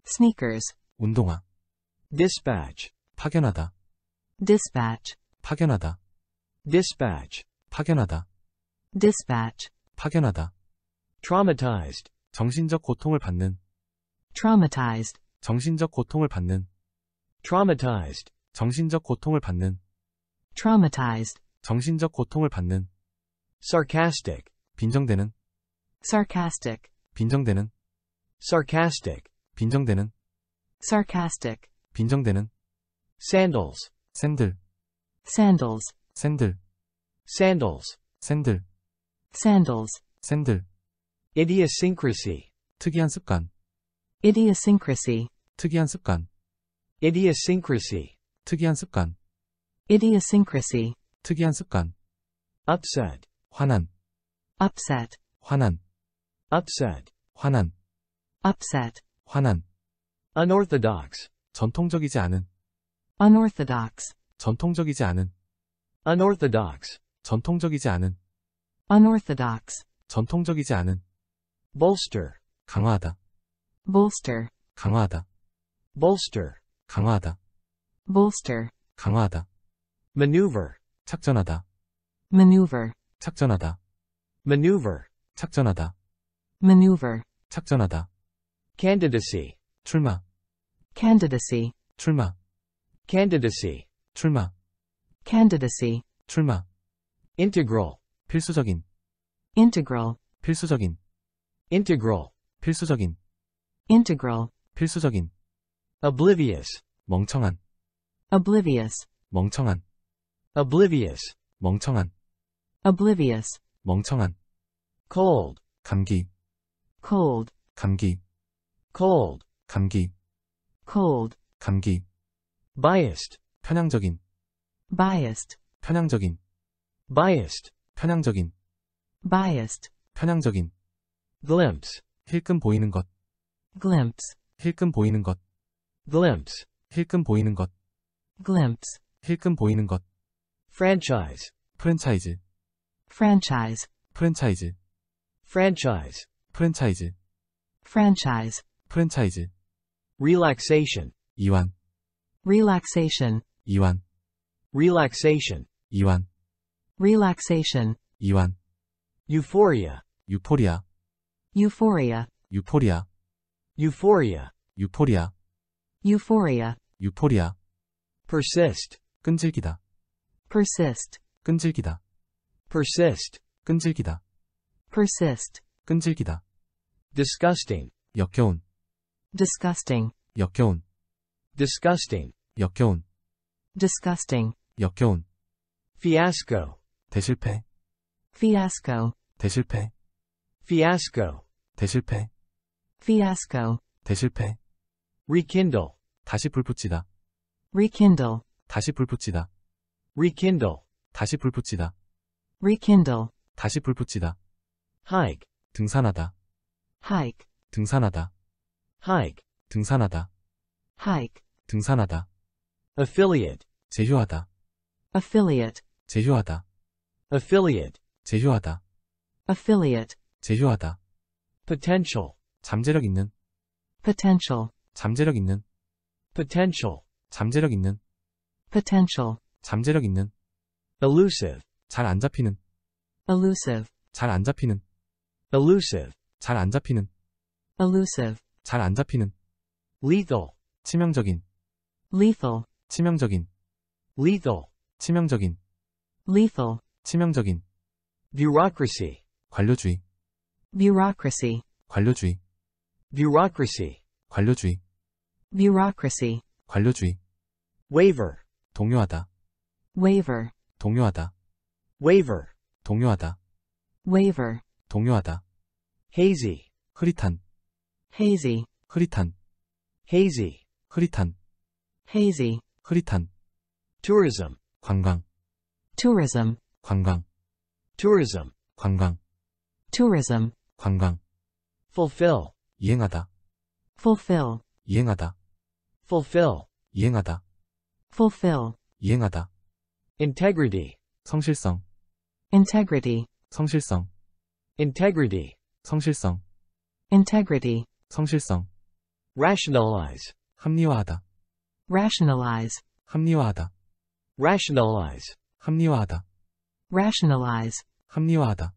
sneakers 운동화 dispatch 파견하다 dispatch 파견하다 dispatch 파견하다 dispatch 파견하다 traumatized 정신적 고통을 받는 traumatized 정신적 고통을 받는 traumatized 정신적 고통을 받는 traumatized 정신적 고통을 받는 sarcastic 빈정되는 sarcastic 빈정되는 sarcastic 빈정되는 sarcastic 빈정되는 sandals 샌들 sandals 샌들 sandals 샌들 sandals 샌들 idiosyncrasy 특이한 습관 idiosyncrasy 특이한 습관 idiosyncrasy 특이한 습관 idiosyncrasy 특이한 습관 upset 화난 upset 화난 upset 화난 upset 화난 unorthodox 전통적이지 않은 unorthodox 전통적이지 않은 unorthodox 전통적이지 않은 unorthodox 전통적이지 않은 bolster 강화하다 bolster 강화하다 bolster 강화하다 bolster 강화하다 maneuver 착전하다 maneuver 착전하다 maneuver maneuver 착전하다 candidacy 출마 candidacy 출마 candidacy 출마 candidacy 출마 integral 필수적인 integral 필수적인 integral 필수적인 integral 필수적인 oblivious 멍청한 oblivious 멍청한 oblivious 멍청한 oblivious 멍청한 cold 감기 cold 감기 cold 감기 cold 감기 biased 편향적인 biased 편향적인 biased 편향적인 biased 편향적인 glimpse 힐끔 보이는 것 glimpse 힐끔 보이는 것 glimpse 힐끔 보이는 것 glimpse 힐끔 보이는 것 franchise 프랜차이즈 franchise 프랜차이즈 franchise 프랜차이즈 franchise 프랜차이즈 relaxation 이완 relaxation 이완 relaxation 이완 relaxation 이완 euphoria 유포리아 euphoria 유포리아 euphoria 유포리아 euphoria 유포리아 persist, 끈질기다. persist, 끈질기다. persist, 끈질기다. persist, 끈질기다. disgusting, 역겨운. disgusting, 역겨운. disgusting, 역겨운. disgusting, 역겨운. fiasco, 대실패. fiasco, 대실패. fiasco, 대실패. fiasco, 대실패. rekindle, 다시 불붙이다. rekindle 다시 불붙이다 rekindle 다시 불붙이다 rekindle 다시 불붙이다 hike 등산하다 hike 등산하다 hike 등산하다 hike 등산하다 affiliate 제휴하다 affiliate 제휴하다 affiliate 제휴하다 affiliate 제휴하다 potential 잠재력 있는 potential 잠재력 있는 potential 잠재력 있는 potential 잠재력 있는 elusive 잘 안 잡히는 elusive 잘 안 잡히는 elusive 잘 안 잡히는 elusive 잘 안 잡히는 lethal 치명적인 lethal 치명적인 lethal 치명적인 lethal 치명적인 bureaucracy 관료주의 bureaucracy 관료주의 bureaucracy 관료주의 bureaucracy 관료주의 waiver 동요하다 waiver 동요하다 waiver 동요하다 waiver 동요하다 hazy 흐릿한 hazy 흐릿한 hazy 흐릿한 hazy 흐릿한 tourism 관광 tourism 관광 tourism 관광 tourism 관광 fulfill 이행하다 fulfill 이행하다 fulfill 이행하다 fulfill 이행하다 integrity 성실성 integrity 성실성 integrity 성실성 integrity 성실성 rationalize 합리화하다 rationalize 합리화하다 rationalize 합리화하다 rationalize 합리화하다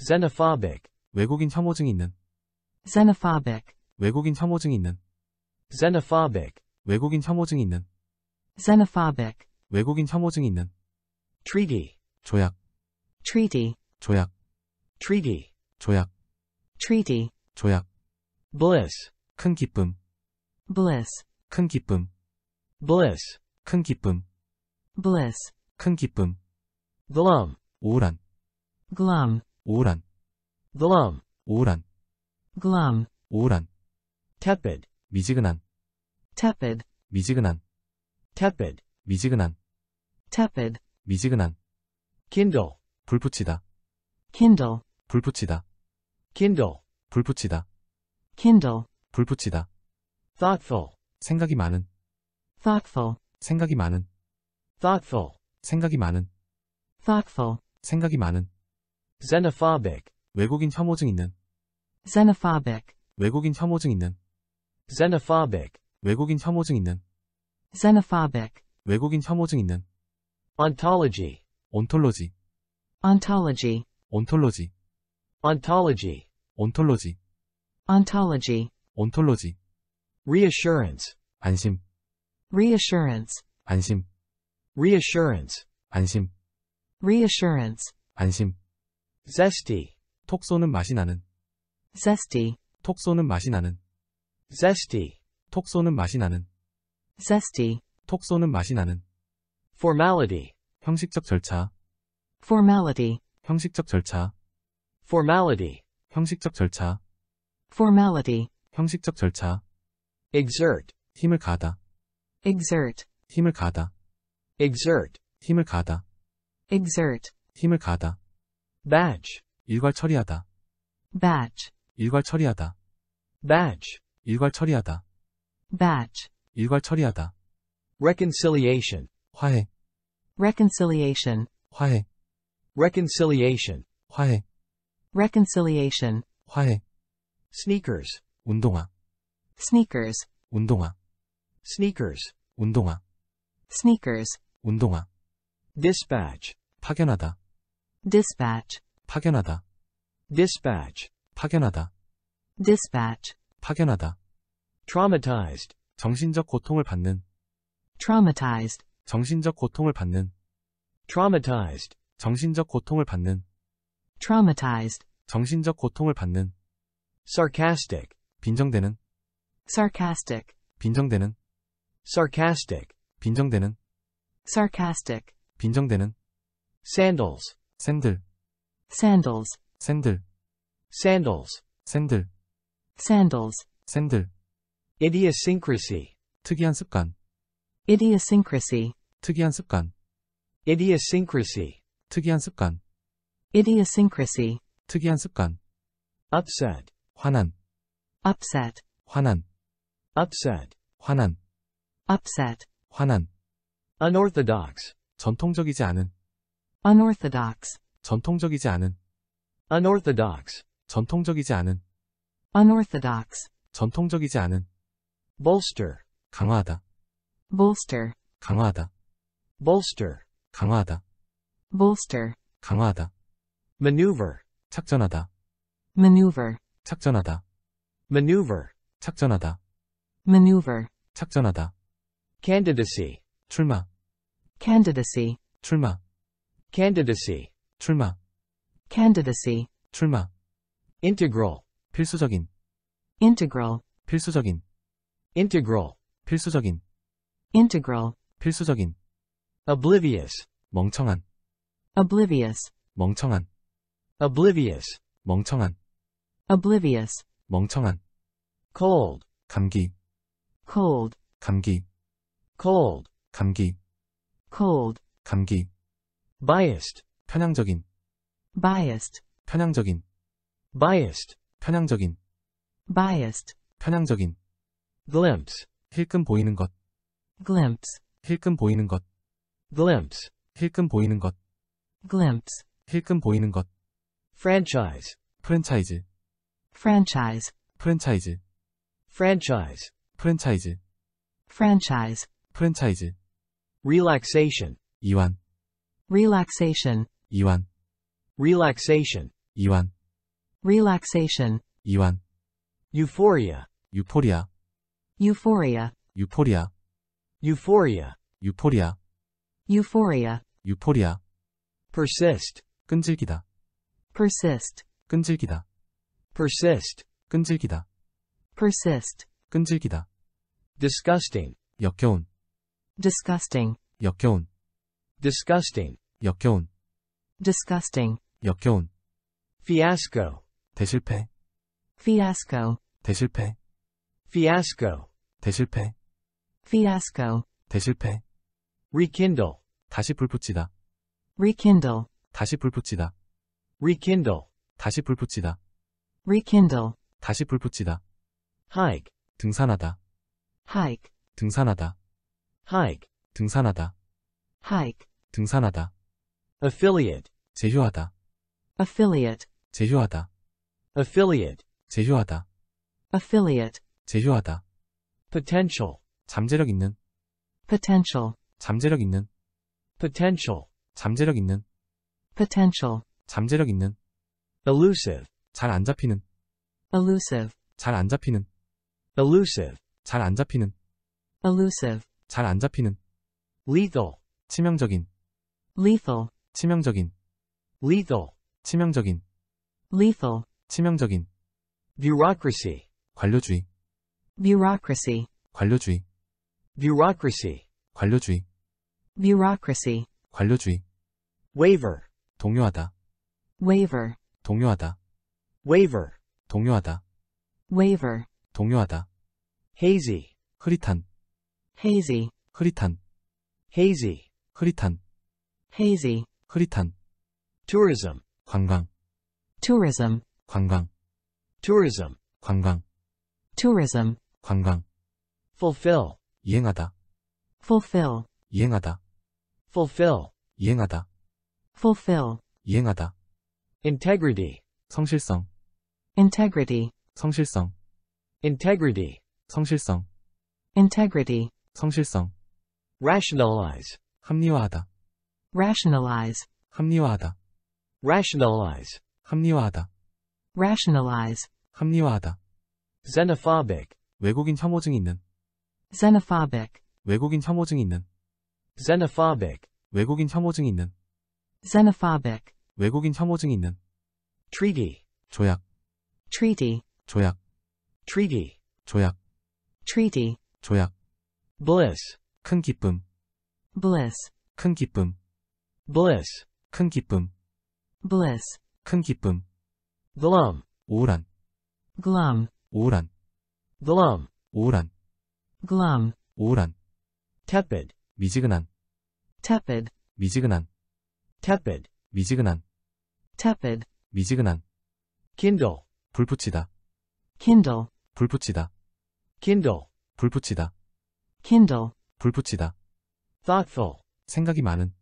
xenophobic 외국인 혐오증 있는 xenophobic 외국인 혐오증 있는 xenophobic 외국인 혐오증이 있는 xenophobic 외국인 혐오증이 있는 treaty 조약 treaty 조약 treaty 조약 treaty 조약 bliss 큰 기쁨 bliss 큰 기쁨 bliss 큰 기쁨 bliss 큰 기쁨 glum 우울한 glum 우울한 glum 우울한 glum 우울한 tepid 미지근한 tepid 미지근한 tepid 미지근한 tepid 미지근한 kindle 불붙이다 kindle 불붙이다 kindle 불붙이다 kindle 불붙이다 thoughtful 생각이 많은 thoughtful 생각이 많은 thoughtful 생각이 많은 thoughtful 생각이 많은 xenophobic 외국인 혐오증 있는 xenophobic 외국인 혐오증 있는 xenophobic 외국인 혐오증 있는 xenophobic 외국인 혐오증 있는 ontology 온톨로지 ontology 온톨로지 ontology 온톨로지 ontology 온톨로지 reassurance 안심 reassurance 안심 reassurance 안심 reassurance 안심 zesty 톡 쏘는 맛이 나는 zesty 톡 쏘는 맛이 나는 zesty. 톡 쏘는 맛이 나는 zesty. 톡 쏘는 맛이 나는 formality. 형식적 절차 formality. 형식적 절차 formality. 형식적 절차 formality. 형식적 절차 exert. 힘을 가다 exert. 힘을 가다 exert. 힘을 가다 exert. 힘을 가다 badge. 일괄 처리하다 badge. 일괄 처리하다 badge. 일괄 처리하다. batch 일괄 처리하다. reconciliation 화해. reconciliation 화해. reconciliation 화해. reconciliation 화해. sneakers 운동화. sneakers 운동화. sneakers 운동화. sneakers 운동화. dispatch 파견하다. dispatch 파견하다. dispatch 파견하다. dispatch 파견하다. traumatized 정신적 고통을 받는 traumatized 정신적 고통을 받는 traumatized 정신적 고통을 받는 traumatized 정신적 고통을 받는 sarcastic 빈정되는 sarcastic 빈정되는 sarcastic 빈정되는 sarcastic 빈정되는 sandals 샌들 sandals 샌들 sandals 샌들 sandals. 샌들. idiosyncrasy. 특이한 습관. idiosyncrasy. 특이한 습관. idiosyncrasy. 특이한 습관. idiosyncrasy. 특이한 습관. upset. 화난. upset. 화난. upset. 화난. upset. 화난. unorthodox. 전통적이지 않은. unorthodox. 전통적이지 않은. unorthodox. 전통적이지 않은. unorthodox, 전통적이지 않은 bolster, 강화하다 bolster, 강화하다 bolster, 강화하다 bolster, 강화하다 maneuver, 착전하다 maneuver, 착전하다 maneuver, 착전하다 maneuver, 착전하다 candidacy, 출마 candidacy, 출마 candidacy, 출마 candidacy, 출마 integral, 필수적인 integral 필수적인 integral 필수적인 integral 필수적인 oblivious 멍청한 oblivious 멍청한 oblivious 멍청한 oblivious 멍청한 cold 감기 cold 감기 cold 감기 cold 감기 biased 편향적인 biased 편향적인 biased 편향적인 biased 편향적인 glimpse 힐끔 보이는 것 glimpse 힐끔 보이는 것 glimpse 힐끔 보이는 것 glimpse 힐끔 보이는 것 franchise 프랜차이즈 franchise 프랜차이즈 franchise 프랜차이즈 franchise 프랜차이즈 relaxation 이완 relaxation 이완 relaxation 이완 relaxation, 이완, euphoria, 유포리아, euphoria, 유포리아, euphoria, 유포리아, euphoria, 유포리아, persist, 끈질기다, persist, 끈질기다, persist, 끈질기다, persist, 끈질기다, disgusting, 역겨운, disgusting, 역겨운, disgusting, 역겨운, disgusting, 역겨운, fiasco, 대실패 fiasco 대실패 fiasco 대실패 fiasco 대실패 rekindle 다시 불붙이다 rekindle 다시 불붙이다 rekindle 다시 불붙이다 rekindle 다시 불붙이다 hike 등산하다 hike 등산하다 hike 등산하다 hike 등산하다 affiliate 제휴하다 affiliate 제휴하다 affiliate 제휴하다 affiliate 제휴하다 potential 잠재력 있는 potential 잠재력 있는 potential 잠재력 있는 potential 잠재력 있는 elusive 잘 안 잡히는 elusive 잘 안 잡히는 elusive 잘 안 잡히는 elusive 잘 안 잡히는 lethal 치명적인 lethal 치명적인 lethal 치명적인 lethal 치명적인 bureaucracy 관료주의 bureaucracy 관료주의 bureaucracy 관료주의 bureaucracy 관료주의 waiver 동요하다 waiver 동요하다 waiver 동요하다 waiver 동요하다 hazy 흐릿한 hazy 흐릿한 hazy 흐릿한 hazy 흐릿한 tourism 관광 tourism 관광 tourism 관광 tourism 관광 fulfill 이행하다 fulfill 이행하다 fulfill 이행하다 fulfill 이행하다 integrity 성실성 integrity 성실성 integrity 성실성 integrity 성실성 rationalize 합리화하다 rationalize 합리화하다 rationalize 합리화하다 rationalize, 합리화하다. xenophobic, 외국인 혐오증 있는. xenophobic, 외국인 혐오증 있는. xenophobic, 외국인 혐오증 있는. xenophobic, 외국인 혐오증 있는. treaty, 조약. treaty, 조약. treaty, 조약. treaty, 조약. bliss, 큰 기쁨. bliss, 큰 기쁨. bliss, 큰 기쁨. bliss, 큰 기쁨. glum, 우울한, glum, 우울한, glum, 우울한, glum, 우울한, tepid, 미지근한, tepid, 미지근한, tepid, 미지근한, tepid, 미지근한, kindle, 불붙이다, kindle, 불붙이다, kindle, 불붙이다, kindle, 불붙이다, thoughtful, 생각이 많은,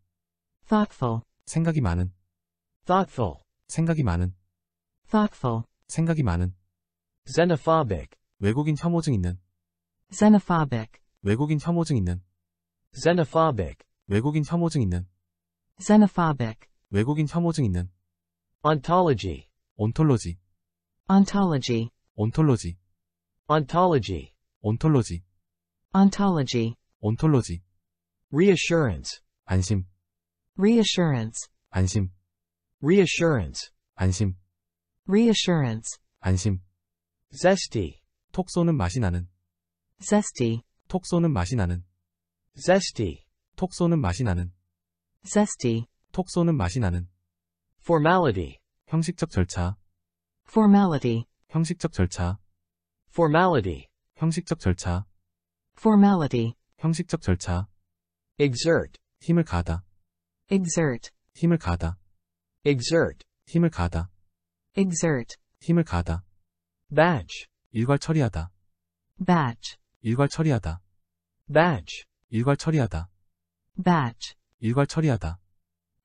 thoughtful, 생각이 많은, thoughtful, 생각이 많은 thoughtful, 생각이 많은 xenophobic, 외국인 혐오증 있는 xenophobic, 외국인 혐오증 있는 xenophobic, 외국인 혐오증 있는 xenophobic, 외국인 혐오증 있는 ontology, 온톨로지 ontology, 온톨로지 ontology, 온톨로지 ontology, 온톨로지 reassurance, 안심 reassurance, 안심 reassurance, 안심 reassurance, 안심. zesty, 톡 쏘는 맛이 나는. zesty, 톡 쏘는 맛이 나는. zesty, 톡 쏘는 맛이 나는. zesty, 톡 쏘는 맛이 나는. formality, 형식적 절차. formality, 형식적 절차. formality, 형식적 절차. formality, 형식적 절차. exert, 힘을 가하다. exert, 힘을 가하다. exert, 힘을 가하다. exert 힘을 가다. batch 일괄 처리하다. batch 일괄 처리하다. batch 일괄 처리하다. batch 일괄 처리하다.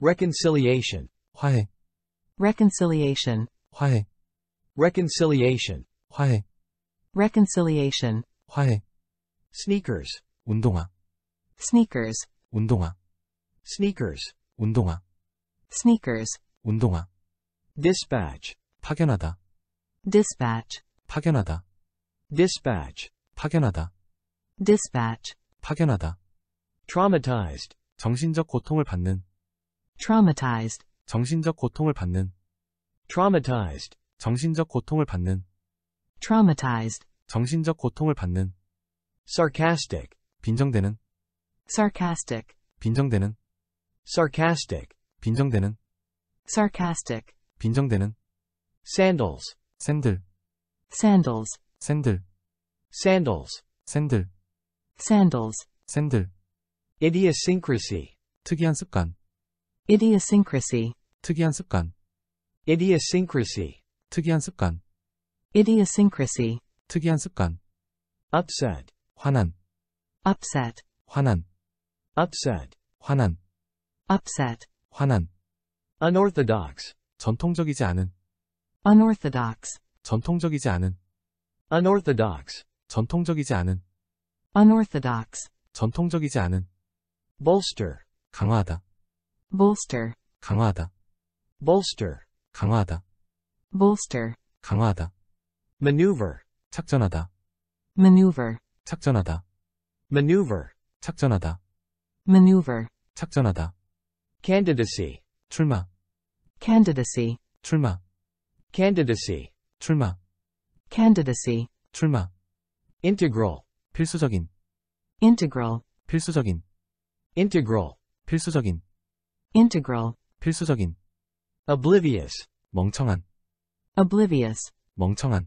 reconciliation 화해. reconciliation 화해. reconciliation 화해. reconciliation 화해. sneakers 운동화. sneakers 운동화. sneakers 운동화. sneakers 운동화. dispatch 파견하다 dispatch 파견하다 dispatch 파견하다 dispatch 파견하다 traumatized 정신적 고통을 받는 traumatized 정신적 고통을 받는 traumatized 정신적 고통을 받는 traumatized 정신적 고통을 받는 sarcastic 빈정되는 sarcastic 빈정되는 sarcastic 빈정되는 sarcastic 빈정대는 sandals 샌들 sandals 샌들 sandals 샌들 sandals 샌들 idiosyncrasy 특이한 습관 idiosyncrasy 특이한 습관 idiosyncrasy 특이한 습관 idiosyncrasy 특이한 습관 upset 화난 upset 화난 upset 화난 upset 화난 unorthodox 전통적이지 않은 unorthodox 전통적이지 않은 unorthodox 전통적이지 않은 unorthodox 전통적이지 않은 bolster 강화하다 bolster 강화하다 bolster 강화하다 bolster 강화하다 maneuver 착전하다 maneuver 착전하다 maneuver 착전하다 maneuver 착전하다 candidacy 출마 candidacy 출마. candidacy 출마. candidacy 출마. integral 필수적인 integral 필수적인 integral 필수적인 integral 필수적인 oblivious 멍청한 oblivious 멍청한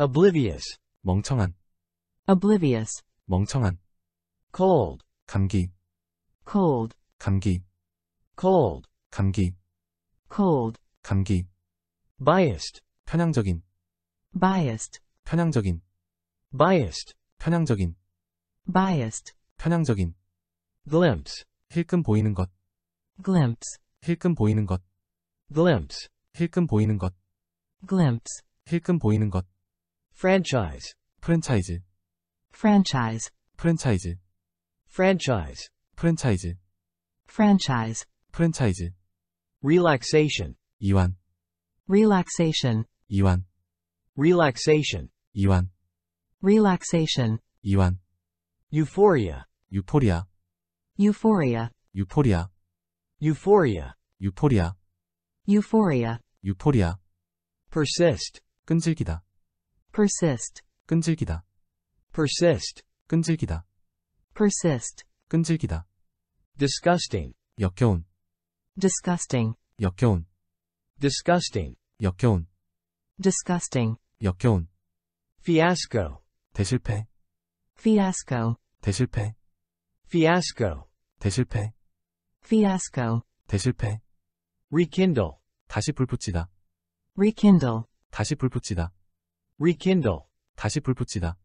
oblivious 멍청한 oblivious 멍청한 cold 감기 cold 감기 cold 감기 cold, 감기, biased, 편향적인, biased, 편향적인, biased, 편향적인, biased, 편향적인, glimpse, 힐끔 보이는 것, glimpse, 힐끔 보이는 것, glimpse, 힐끔 보이는 것, glimpse, 힐끔 보이는 것, franchise, 프랜차이즈, franchise, 프랜차이즈, franchise, 프랜차이즈, franchise, 프랜차이즈, relaxation 이완 relaxation 이완 relaxation 이완 relaxation 이완 euphoria euphoria euphoria euphoria euphoria euphoria euphoria euphoria persist 끈질기다 persist 끈질기다 persist 끈질기다 persist 끈질기다 disgusting 역겨운 disgusting 역겨운 disgusting 역겨운 disgusting 역겨운 fiasco 대실패 fiasco 대실패 fiasco 대실패 fiasco 대실패 rekindle 다시 불붙이다 rekindle 다시 불붙이다 rekindle 다시 불붙이다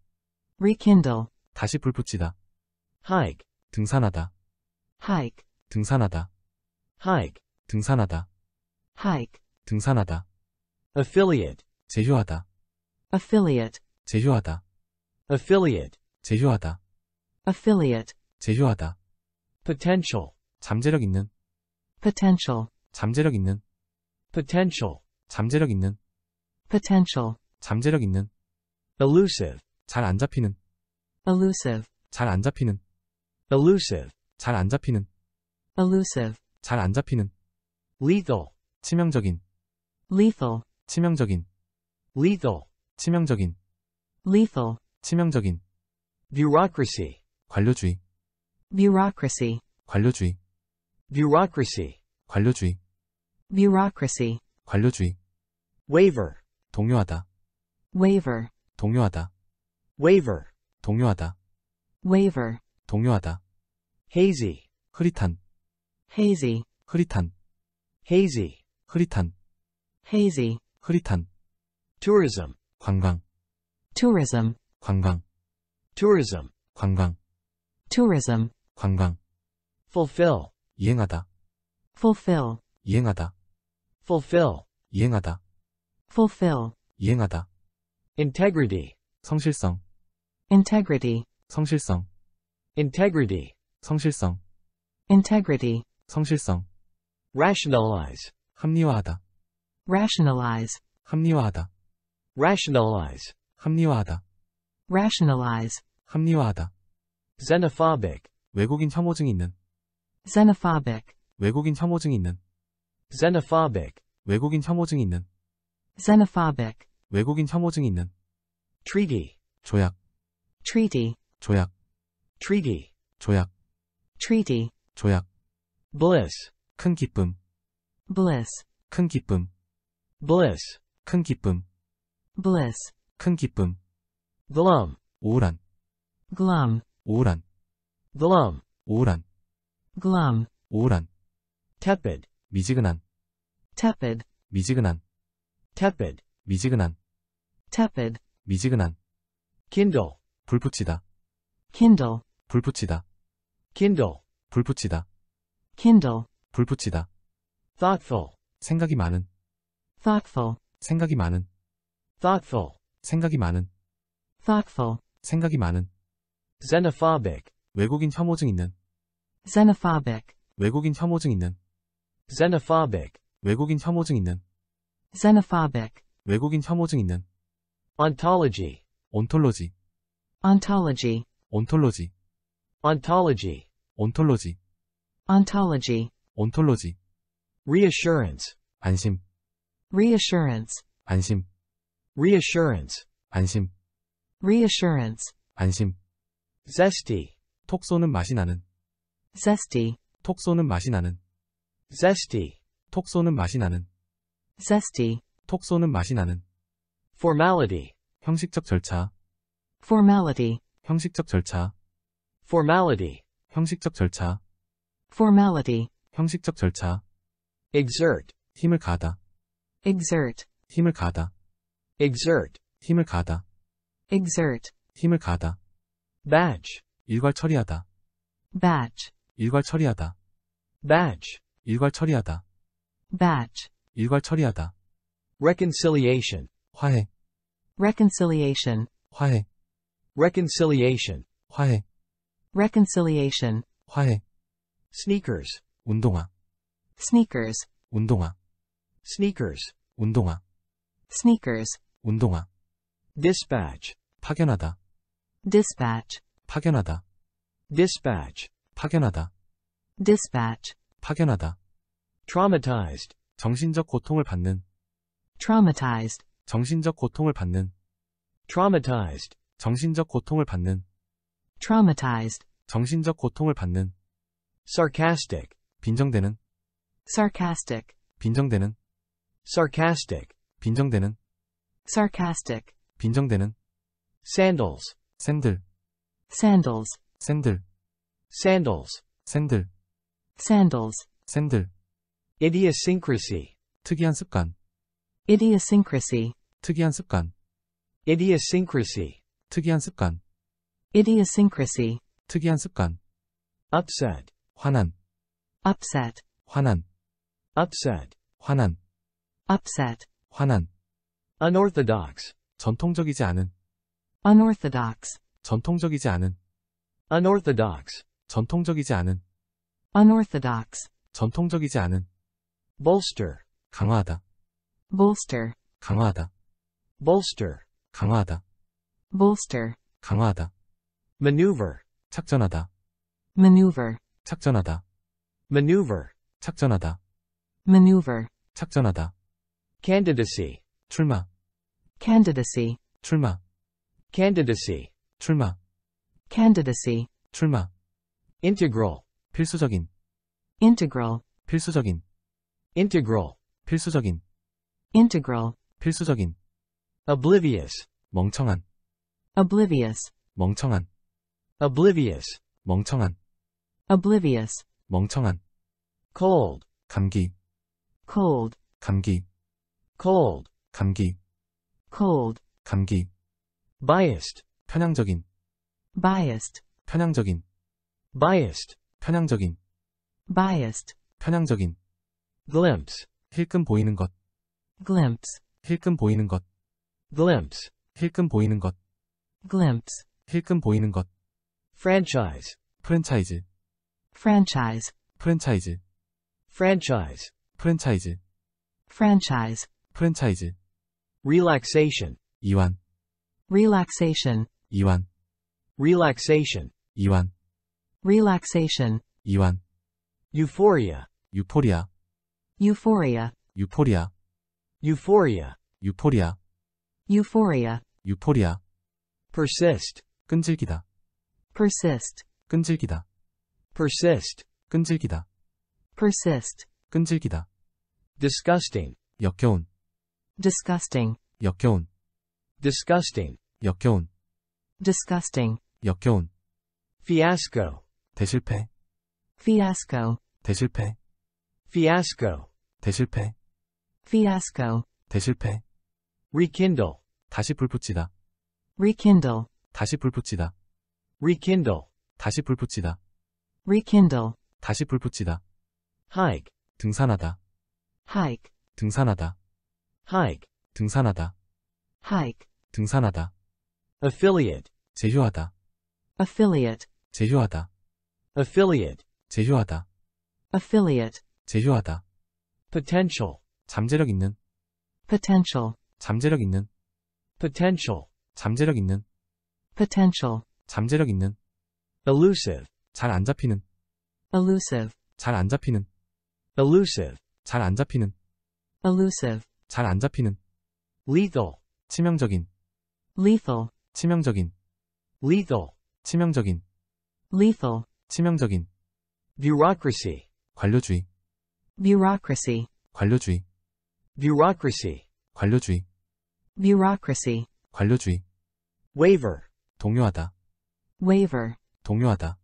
rekindle 다시 불붙이다 hike 등산하다 hike 등산하다 hike, 등산하다. hike, 등산하다. affiliate, 제휴하다. affiliate, 제휴하다. affiliate, 제휴하다. affiliate, 제휴하다. potential, 잠재력 있는. potential, 잠재력 있는. potential, 잠재력 있는. potential, 잠재력 있는. elusive, 잘 안 잡히는. elusive, 잘 안 잡히는. elusive, 잘 안 잡히는. elusive, 잘안 잡히는 lethal 치명적인 lethal 치명적인 lethal 치명적인 lethal 치명적인 bureaucracy 관료주의 bureaucracy 관료주의 bureaucracy 관료주의 bureaucracy 관료주의 waiver 동요하다 waiver 동요하다 waiver 동요하다 waiver 동요하다 hazy 흐릿한 hazy, 흐릿한, hazy, 흐릿한, hazy, 흐릿한, tourism, 관광, tourism, 관광, tourism, 관광, tourism, 관광, fulfill, 이행하다, fulfill, 이행하다, fulfill, 이행하다, fulfill, 이행하다, integrity, 성실성, integrity, 성실성, integrity, 성실성, integrity, 성실성 rationalize 합리화하다 rationalize 합리화하다 rationalize 합리화하다 rationalize 합리화하다 xenophobic 외국인 혐오증 있는 xenophobic 외국인 혐오증 있는 xenophobic 외국인 혐오증 있는 xenophobic 외국인 혐오증 있는 treaty 조약 treaty 조약 treaty 조약 treaty 조약 bliss 큰 기쁨 bliss 큰 기쁨 bliss 큰 기쁨 bliss 큰 기쁨 glum 우울한 glum 우울한 glum 우울한 glum 우울한 tepid 미지근한 tepid 미지근한 tepid 미지근한 tepid 미지근한 kindle 불붙이다 kindle 불붙이다 kindle 불붙이다 kindle, 불붙이다. thoughtful, 생각이 많은, thoughtful, 생각이 많은, thoughtful, 생각이 많은, thoughtful, 생각이 많은. xenophobic, 외국인 혐오증 있는, xenophobic, 외국인 혐오증 있는, xenophobic, 외국인 혐오증 있는, xenophobic, 외국인 혐오증 있는. ontology, 온톨로지, ontology, 온톨로지, ontology, 온톨로지. ontology, ontology. reassurance, 안심, reassurance, 안심, reassurance, 안심, reassurance, 안심. zesty, 톡 쏘는 맛이 나는, zesty, 톡 쏘는 맛이 나는, zesty, 톡 쏘는 맛이 나는, zesty, 톡 쏘는 맛이 나는. formality, 형식적 절차, formality, 형식적 절차, formality, 형식적 절차 formality, 형식적 절차, exert, 힘을 가다. exert, 힘을 가다. exert, 힘을 가다. exert, 힘을 가다. Badge. 일괄 처리하다, Badge. 일괄 처리하다, Badge. 일괄 처리하다, Badge. 일괄 처리하다, reconciliation, 화해, reconciliation, 화해, reconciliation, 화해, reconciliation, 화해. sneakers 운동화 sneakers 운동화 sneakers 운동화 sneakers 운동화 dispatch 파견하다 dispatch 파견하다 dispatch 파견하다 dispatch 파견하다 traumatized 정신적 고통을 받는 traumatized 정신적 고통을 받는 traumatized 정신적 고통을 받는 traumatized 정신적 고통을 받는 sarcastic 빈정대는 sarcastic 빈정대는 sarcastic 빈정대는 sarcastic 빈정대는 sandals 샌들 sandals 샌들 sandals 샌들 sandals 샌들 idiosyncrasy 특이한 습관 idiosyncrasy 특이한 습관 idiosyncrasy 특이한 습관 idiosyncrasy 특이한 습관 upset 화난 upset 화난 upset 화난 upset 화난 unorthodox 전통적이지 않은 unorthodox 전통적이지 않은 unorthodox 전통적이지 않은 unorthodox 전통적이지 않은 bolster 강화하다 bolster 강화하다 bolster 강화하다 bolster 강화하다 maneuver 작전하다 maneuver 착전하다. maneuver 착전하다. maneuver 착전하다. candidacy 출마. candidacy 출마. candidacy 출마. candidacy 출마. integral 필수적인 integral 필수적인 integral 필수적인 integral 필수적인 oblivious 멍청한 oblivious 멍청한 oblivious 멍청한 oblivious, 멍청한, cold, 감기, cold, 감기, cold, 감기, cold, 감기, biased, 편향적인, biased, 편향적인, biased, 편향적인, biased, 편향적인, glimpse, 힐끔 보이는 것, glimpse, 힐끔 보이는 것, glimpse, 힐끔 보이는 것, glimpse, 힐끔 보이는 것, franchise, 프랜차이즈, franchise, 프랜차이즈, franchise, 프랜차이즈, franchise, 프랜차이즈, relaxation, 이완, relaxation, 이완, relaxation, 이완, relaxation, 이완, euphoria, 유포리아, euphoria, 유포리아, euphoria, 유포리아, euphoria, 유포리아, persist, 끈질기다, persist, 끈질기다. persist, 끈질기다. persist, 끈질기다. disgusting, 역겨운. disgusting, 역겨운. disgusting, 역겨운. disgusting, 역겨운. fiasco, 대실패. fiasco, 대실패. fiasco, 대실패. fiasco, 대실패. rekindle, 다시 불붙이다. rekindle, 다시 불붙이다. rekindle, 다시 불붙이다. rekindle 다시 불붙이다. hike 등산하다. hike 등산하다. hike 등산하다. hike 등산하다. affiliate 제휴하다. affiliate 제휴하다. affiliate 제휴하다. affiliate 제휴하다. potential 잠재력 있는 potential 잠재력 있는 potential 잠재력 있는 potential 잠재력 있는 elusive 잘안 잡히는 elusive 잘안 잡히는 elusive 잘안 잡히는 elusive 잘안 잡히는 lethal 치명적인 lethal 치명적인 lethal 치명적인 lethal 치명적인 bureaucracy 관료주의 bureaucracy 관료주의 bureaucracy 관료주의 bureaucracy 관료주의 waiver 동요하다 waiver 동요하다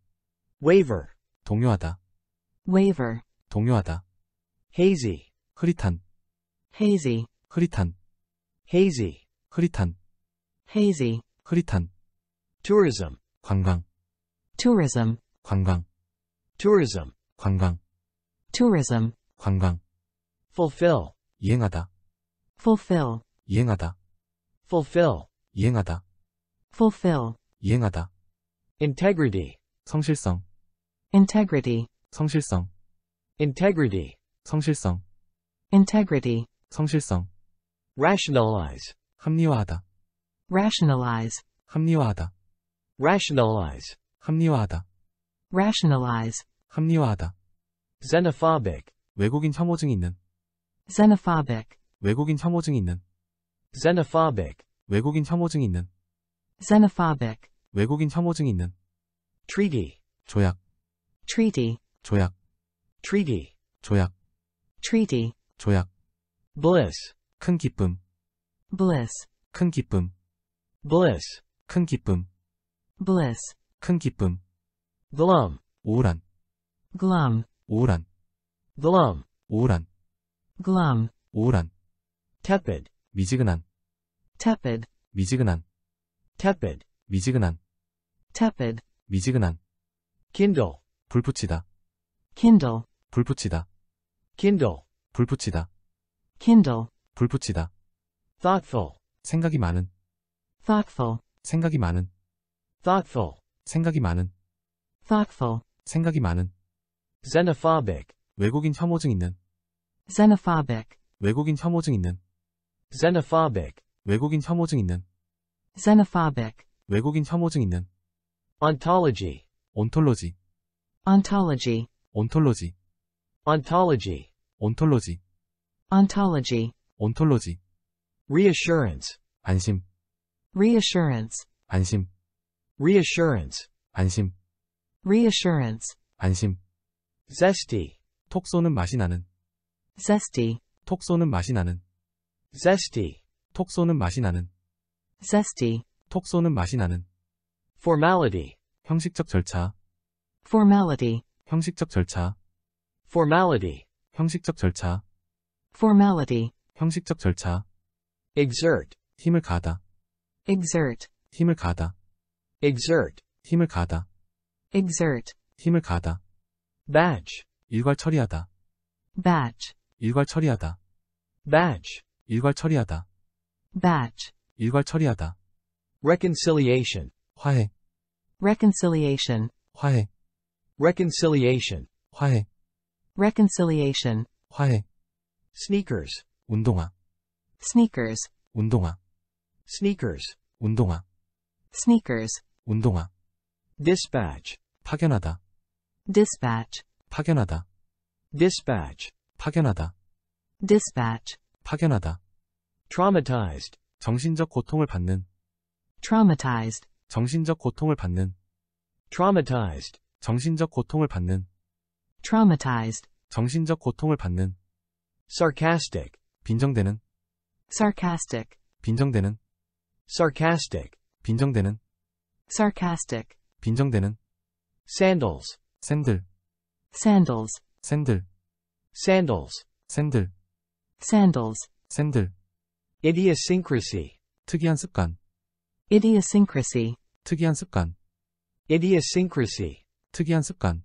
waiver 동요하다 waiver 동요하다 hazy 흐릿한 hazy 흐릿한 hazy 흐릿한 hazy 흐릿한 tourism 관광 tourism 관광 tourism 관광 tourism 관광 fulfill 이행하다 fulfill 이행하다 fulfill 이행하다 fulfill 이행하다 integrity 성실성 integrity 성실성 integrity 성실성 integrity 성실성 rationalize 합리화하다 rationalize 합리화하다 rationalize 합리화하다 rationalize 합리화하다 xenophobic 외국인 혐오증 있는 xenophobic 외국인 혐오증 있는 xenophobic 외국인 혐오증 있는 xenophobic 외국인 혐오증 있는 treaty 조약 treaty 조약 treaty 조약 treaty 조약 bliss 큰 기쁨 bliss 큰 기쁨 bliss 큰 기쁨 bliss 큰 기쁨 glum 우울한 glum 우울한 glum 우울한 glum 우울한 tepid 미지근한 tepid 미지근한 tepid 미지근한 tepid 미지근한 kindle 불붙이다. kindle 불붙이다. kindle 불붙이다. kindle 불붙이다. thoughtful 생각이 많은 thoughtful 생각이 많은 thoughtful 생각이 많은 thoughtful 생각이 많은 xenophobic 외국인 혐오증 있는 xenophobic 외국인 혐오증 있는 xenophobic 외국인 혐오증 있는 xenophobic 외국인 혐오증 있는 ontology 온톨로지 ontology ontology ontology ontology ontology ontology reassurance 안심 reassurance 안심 reassurance 안심 reassurance 안심 zesty 톡 쏘는 맛이 나는 zesty 톡 쏘는 맛이 나는 zesty 톡 쏘는 맛이 나는 zesty 톡 쏘는 맛이 나는 formality 형식적 절차 formality 형식적 절차 formality 형식적 절차 formality 형식적 절차 exert 힘을 가다 exert 힘을 가다 exert 힘을 가다 exert 힘을 가다 batch 일괄 처리하다 batch 일괄 처리하다 batch 일괄 처리하다 batch 일괄 처리하다 reconciliation 화해 reconciliation 화해 reconciliation 화해 reconciliation 화해 sneakers 운동화 sneakers 운동화 sneakers 운동화 sneakers 운동화 dispatch 파견하다 dispatch 파견하다 dispatch 파견하다 dispatch 파견하다 traumatized 정신적 고통을 받는 traumatized 정신적 고통을 받는 traumatized 정신적 고통을 받는 traumatized 정신적 고통을 받는 sarcastic 빈정되는 sarcastic 빈정되는 sarcastic 빈정되는 sarcastic 빈정되는 sandals 샌들 sandals 샌들 sandals 샌들 sandals 샌들 idiosyncrasy 특이한 습관 idiosyncrasy 특이한 습관 idiosyncrasy 특이한 습관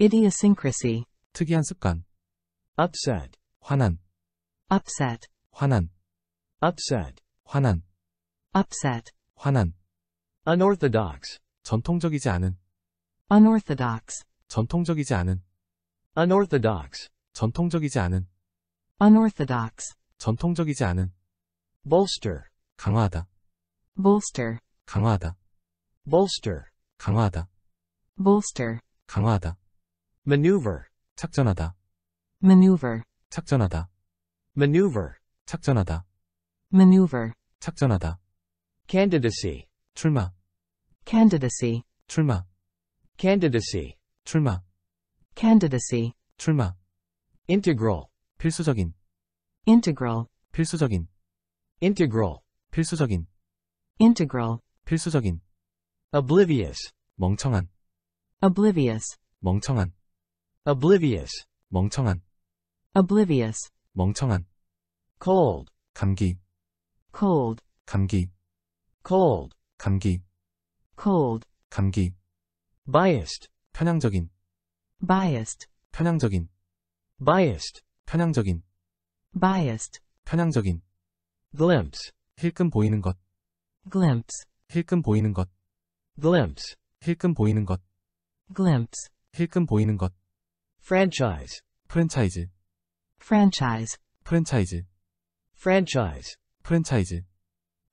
idiosyncrasy 특이한 습관 upset 화난 upset 화난 upset 화난 upset 화난 unorthodox 전통적이지 않은 unorthodox 전통적이지 않은 unorthodox 전통적이지 않은 unorthodox 전통적이지 않은 bolster 강화하다 bolster 강화하다 bolster 강화하다 bolster 강화하다 maneuver 착전하다 maneuver 착전하다 maneuver maneuver 착전하다 candidacy 출마 candidacy 출마 candidacy 출마 candidacy 출마 integral 필수적인 integral 필수적인 integral 필수적인 integral 필수적인 oblivious 멍청한 oblivious 멍청한 oblivious 멍청한 oblivious 멍청한 cold 감기 cold 감기 cold 감기 cold 감기 biased 편향적인 biased 편향적인 biased 편향적인 biased 편향적인 glimpse 힐끔 보이는 것 glimpse 힐끔 보이는 것 glimpse 힐끔 보이는 것 glimpse, 힐끔 보이는 것, franchise, 프랜차이즈, franchise, 프랜차이즈, franchise, 프랜차이즈,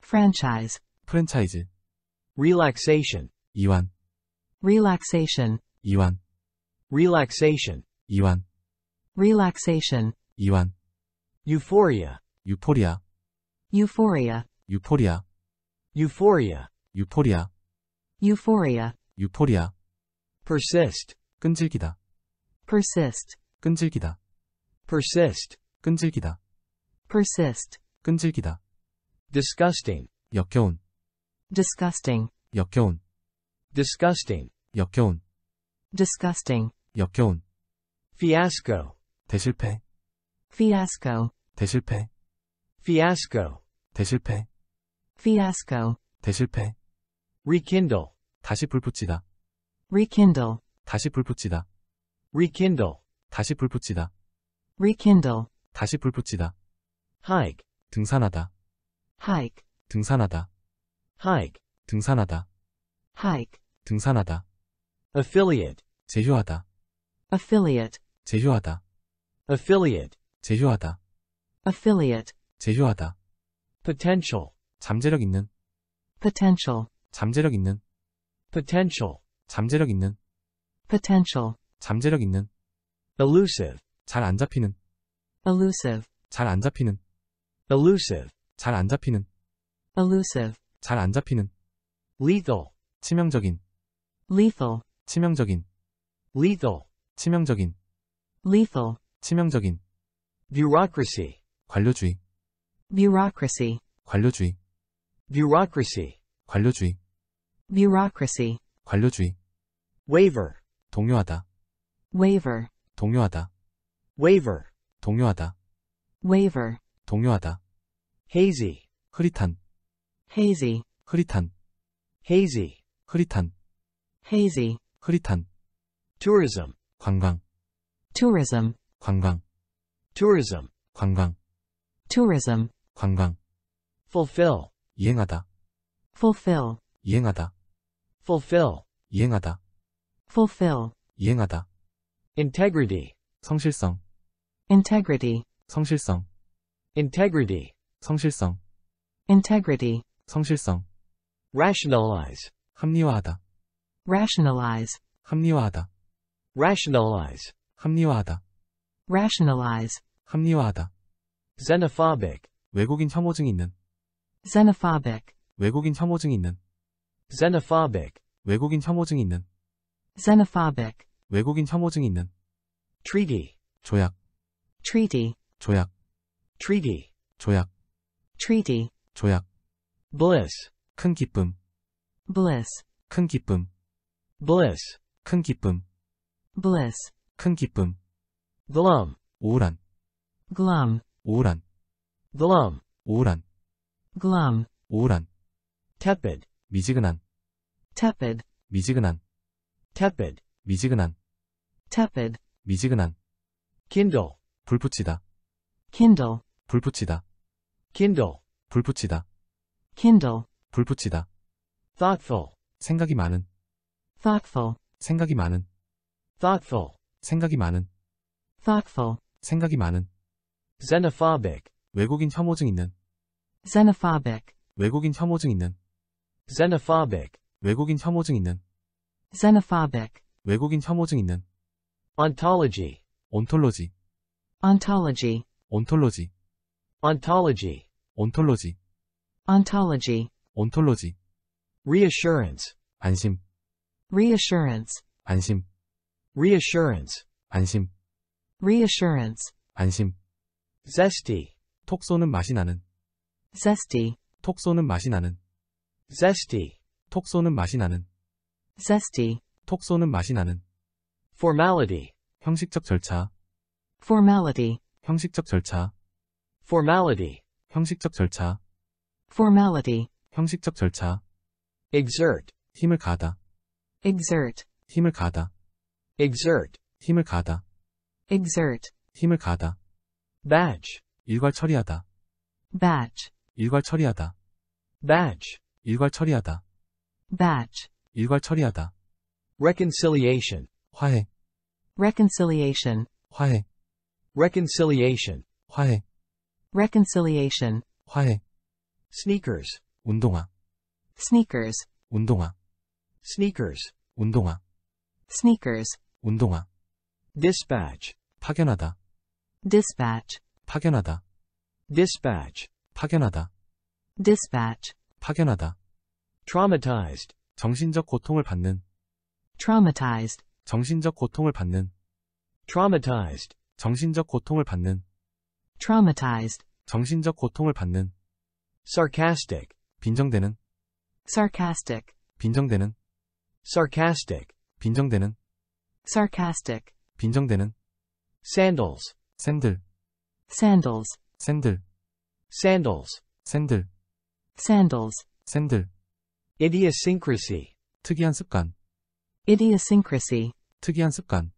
franchise, 프랜차이즈, relaxation, 이완, relaxation, 이완, relaxation, 이완, relaxation, 이완, euphoria, 유포리아, euphoria, 유포리아, euphoria, 유포리아, euphoria, 유포리아 persist 끈질기다 persist 끈질기다 persist 끈질기다 persist 끈질기다 disgusting 역겨운 disgusting 역겨운 disgusting 역겨운 disgusting 역겨운 fiasco 대실패 fiasco 대실패 fiasco 대실패 fiasco 대실패 rekindle 다시 불붙이다 rekindle 다시 불붙이다 rekindle 다시 불붙이다 rekindle 다시 불붙이다 hike 등산하다 hike 등산하다 hike 등산하다 hike 등산하다 affiliate 제휴하다 affiliate 제휴하다 affiliate 제휴하다 affiliate 제휴하다 potential 잠재력 있는 potential 잠재력 있는 potential 잠재력 있는 potential 잠재력 있는 elusive 잘안 잡히는 elusive 잘안 잡히는 elusive 잘안 잡히는 elusive 잘안 잡히는 lethal 치명적인 lethal 치명적인 lethal 치명적인 lethal 치명적인 bureaucracy 관료주의 bureaucracy 관료주의 bureaucracy 관료주의 bureaucracy 관료주의 waiver 동요하다 waiver 동요하다 waiver 동요하다 waiver 동요하다 hazy 흐릿한 hazy 흐릿한 hazy 흐릿한 hazy 흐릿한 tourism 관광 tourism 관광 tourism 관광 tourism 관광 fulfill 이행하다 fulfill 이행하다 fulfill 이행하다 fulfill 이행하다 integrity 성실성 integrity 성실성 integrity 성실성 integrity 성실성 rationalize 합리화하다 rationalize 합리화하다 rationalize 합리화하다 rationalize 합리화하다 xenophobic 외국인 혐오증 있는 xenophobic 외국인 혐오증 있는 xenophobic 외국인 혐오증 있는 xenophobic 외국인 혐오증이 있는 treaty 조약 treaty 조약 treaty 조약 treaty 조약 bliss 큰 기쁨 bliss 큰 기쁨 bliss 큰 기쁨 bliss 큰 기쁨 glum 우울한 glum 우울한 glum 우울한 glum 우울한 tepid 미지근한 tepid 미지근한 tepid, 미지근한, tepid, 미지근한, kindle, 불붙이다, kindle, 불붙이다, kindle, 불붙이다, kindle, 불붙이다, thoughtful, 생각이 많은, thoughtful, 생각이 많은, thoughtful, 생각이 많은, thoughtful, 생각이 많은, xenophobic, 외국인 혐오증 있는, xenophobic, 외국인 혐오증 있는, xenophobic, 외국인 혐오증 있는, xenophobic 외국인 혐오증 있는 ontology ontology ontology ontology ontology ontology ontology ontology reassurance 안심 reassurance 안심 reassurance 안심 reassurance 안심 zesty 톡 쏘는 맛이 나는 zesty 톡 쏘는 맛이 나는 zesty 톡 쏘는 맛이 나는 zesty. 톡 쏘는 맛이 나는. formality. 형식적 절차. formality. 형식적 절차. formality. 형식적 절차. formality. 형식적 절차. exert. 힘을 가하다. exert. 힘을 가하다. exert. 힘을 가하다. exert. 힘을 가하다. batch. 일괄 처리하다. batch. 일괄 처리하다. batch. 일괄 처리하다. batch. 일괄 처리하다. reconciliation 화해 reconciliation 화해 reconciliation 화해 reconciliation 화해 sneakers 운동화 sneakers 운동화 sneakers 운동화 sneakers 운동화 dispatch 파견하다 dispatch 파견하다 dispatch 파견하다 dispatch 파견하다 traumatized 정신적 고통을 받는 traumatized 정신적 고통을 받는 traumatized 정신적 고통을 받는 traumatized 정신적 고통을 받는 sarcastic 빈정되는 sarcastic 빈정되는 sarcastic 빈정되는 sarcastic 빈정되는 sandals 샌들 sandals 샌들 sandals 샌들 sandals 샌들 idiosyncrasy 특이한 습관 idiosyncrasy 특이한 습관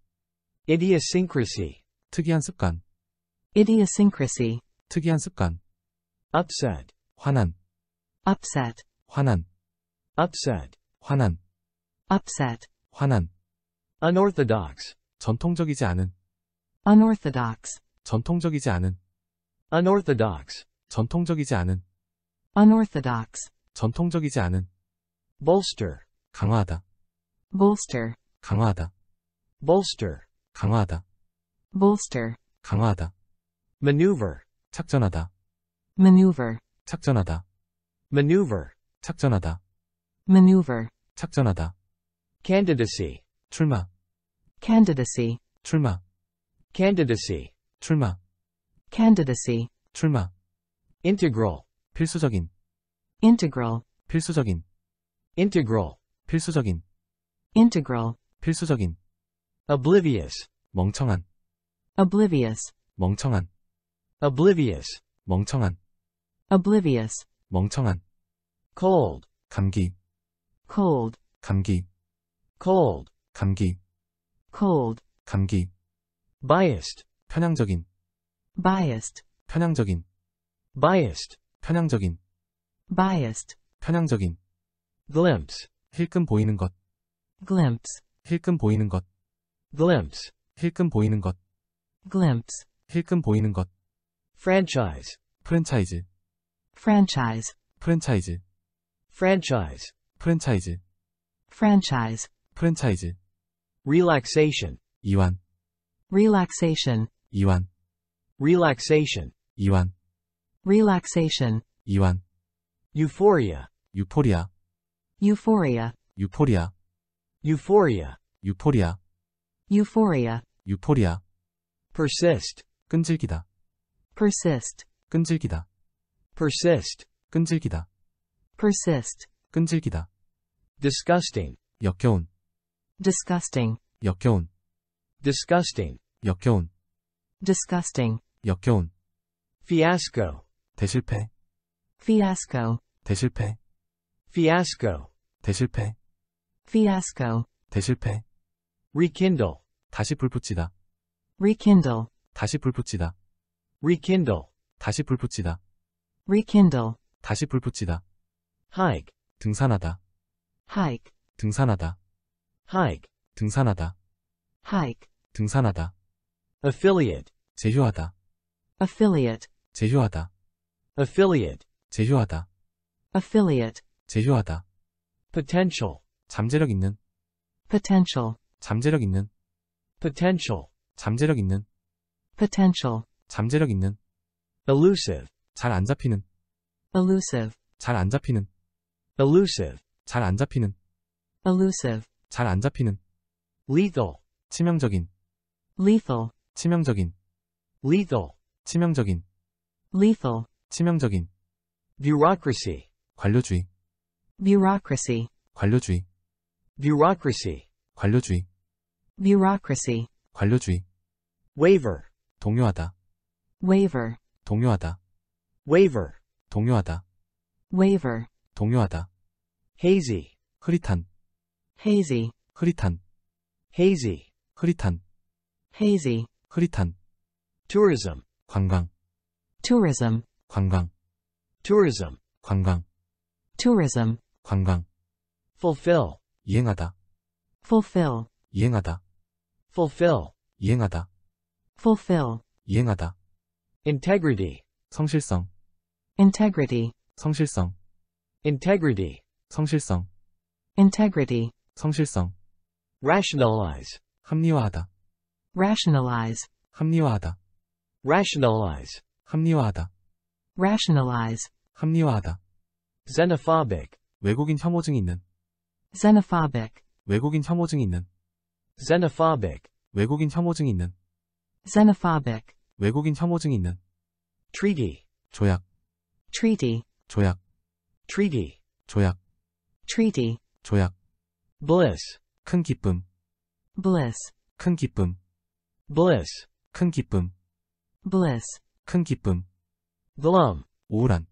idiosyncrasy 특이한 습관 idiosyncrasy 특이한 습관 upset 화난 upset 화난 upset 화난 upset 화난 unorthodox 전통적이지 않은 unorthodox 전통적이지 않은 unorthodox 전통적이지 않은 unorthodox 전통적이지 않은 bolster 강화하다 bolster 강화하다 bolster 강화하다 bolster 강화하다 maneuver 착전하다 maneuver 착전하다 maneuver 착전하다 maneuver 착전하다 candidacy 출마 candidacy 출마 candidacy 출마 candidacy 출마 integral 필수적인 integral 필수적인 integral 필수적인 integral 필수적인 oblivious 멍청한 oblivious 멍청한 oblivious 멍청한 oblivious 멍청한 cold 감기 cold 감기 cold 감기 cold 감기 biased 편향적인 biased 편향적인 biased 편향적인 biased 편향적인 glimpse 힐끔 보이는 것 glimpse 힐끔 보이는 것 glimpse 힐끔 보이는 것 glimpse 힐끔 보이는 것 franchise 프랜차이즈 franchise 프랜차이즈 franchise 프랜차이즈 franchise 프랜차이즈 relaxation 이완 relaxation 이완 relaxation 이완 relaxation 이완 euphoria 유포리아 Euphoria. Euphoria. Euphoria. Euphoria. Euphoria. Euphoria. Persist. 끈질기다. Persist. 끈질기다. Persist. 끈질기다. Persist. 끈질기다. Disgusting. 역겨운. Disgusting. 역겨운. Disgusting. 역겨운. Disgusting. 역겨운. Fiasco. 대실패. Fiasco. 대실패. Fiasco. 대실패. fiasco. 대실패. rekindle. 다시 불붙이다. rekindle. 다시 불붙이다. rekindle. 다시 불붙이다. rekindle. 다시 불붙이다. hike. 등산하다. hike. 등산하다. hike. 등산하다. hike. 등산하다. affiliate. 제휴하다. affiliate. 제휴하다. affiliate. 제휴하다. affiliate. 제휴하다. potential 잠재력 있는 potential 잠재력 있는 potential 잠재력 있는 potential 잠재력 있는 elusive 잘 안 잡히는 elusive 잘 안 잡히는 elusive 잘 안 잡히는 elusive 잘 안 잡히는 lethal 치명적인 lethal 치명적인 lethal 치명적인 lethal 치명적인 bureaucracy 관료주의 bureaucracy 관료주의 bureaucracy 관료주의 bureaucracy 관료주의 waiver 동요하다 waiver 동요하다 waiver 동요하다 waiver 동요하다 hazy 흐릿한 hazy 흐릿한 hazy 흐릿한 hazy 흐릿한 tourism 관광 tourism 관광 tourism 관광 tourism 관광 fulfill 이행하다 fulfill 이행하다 fulfill 이행하다 fulfill 이행하다 integrity 성실성 integrity 성실성 integrity 성실성 integrity 성실성 rationalize 합리화하다 rationalize 합리화하다 rationalize 합리화하다 rationalize 합리화하다 xenophobic 외국인 혐오증이 있는 xenophobic 외국인 혐오증이 있는 xenophobic 외국인 혐오증이 있는 xenophobic 외국인 혐오증이 있는 treaty 조약 treaty 조약 treaty 조약 treaty 조약 bliss 큰 기쁨 bliss 큰 기쁨 bliss 큰 기쁨 bliss 큰 기쁨 glum 우울한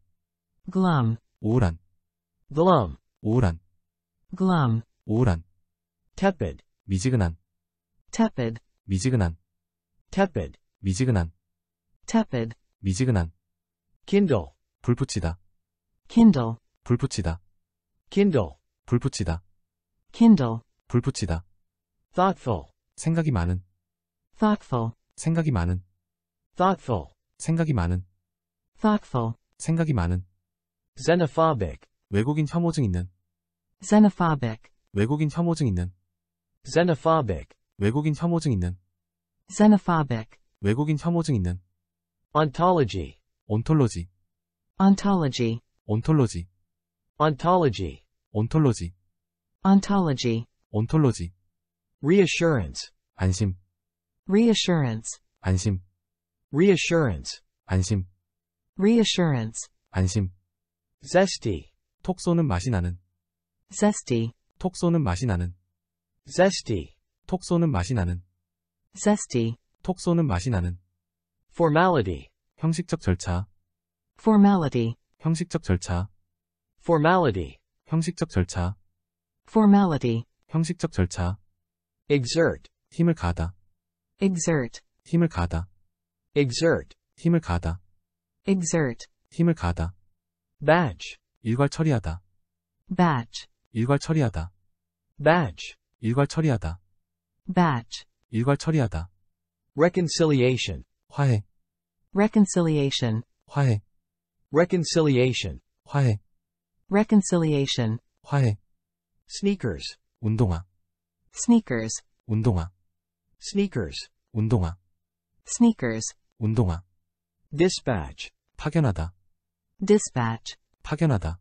glum 우울한 glum, 우울한, glum, 우울한, tepid, 미지근한, tepid, 미지근한, tepid, 미지근한, tepid, 미지근한, kindle, 불붙이다, kindle, 불붙이다, kindle, 불붙이다, kindle, 불붙이다, thoughtful, 생각이 많은, thoughtful, 생각이 많은, thoughtful, 생각이 많은, thoughtful, 생각이 많은, xenophobic, 외국인 혐오증 있는 xenophobic 외국인 혐오증 있는 xenophobic 외국인 혐오증 있는 xenophobic 외국인 혐오증 있는 ontology ontology ontology ontology ontology ontology ontology ontology reassurance 안심 reassurance 안심 reassurance 안심 reassurance 안심 zesty 톡 쏘는 맛이 나는 zesty 톡 쏘는 맛이 나는 zesty 톡 쏘는 맛이 나는 zesty 톡 쏘는 맛이 나는 formality 형식적 절차 formality 형식적 절차 formality 형식적 절차 formality 형식적 절차 exert 힘을 가다 exert 힘을 가다 exert 힘을 가다 exert 힘을 가다 badge 일괄 처리하다. batch 일괄 처리하다. batch 일괄 처리하다. batch 일괄 처리하다. reconciliation 화해. reconciliation 화해. reconciliation 화해. reconciliation 화해. sneakers 운동화. sneakers 운동화. sneakers 운동화. sneakers 운동화. dispatch 파견하다. dispatch 파견하다.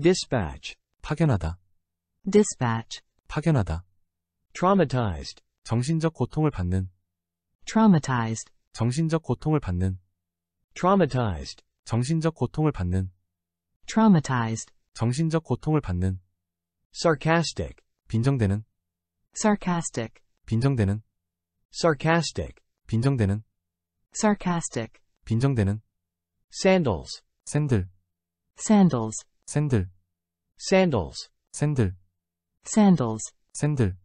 dispatch 파견하다. dispatch, 파견하다. traumatized, 정신적 고통을 받는. traumatized, 정신적 고통을 받는. traumatized, 정신적 고통을 받는. traumatized, 정신적 고통을 받는. sarcastic, 빈정되는. sarcastic, 빈정되는. sarcastic, 빈정되는. sarcastic, 빈정되는. sandals, 샌들. sandals, 샌들, sandals, 샌들, sandals, 샌들.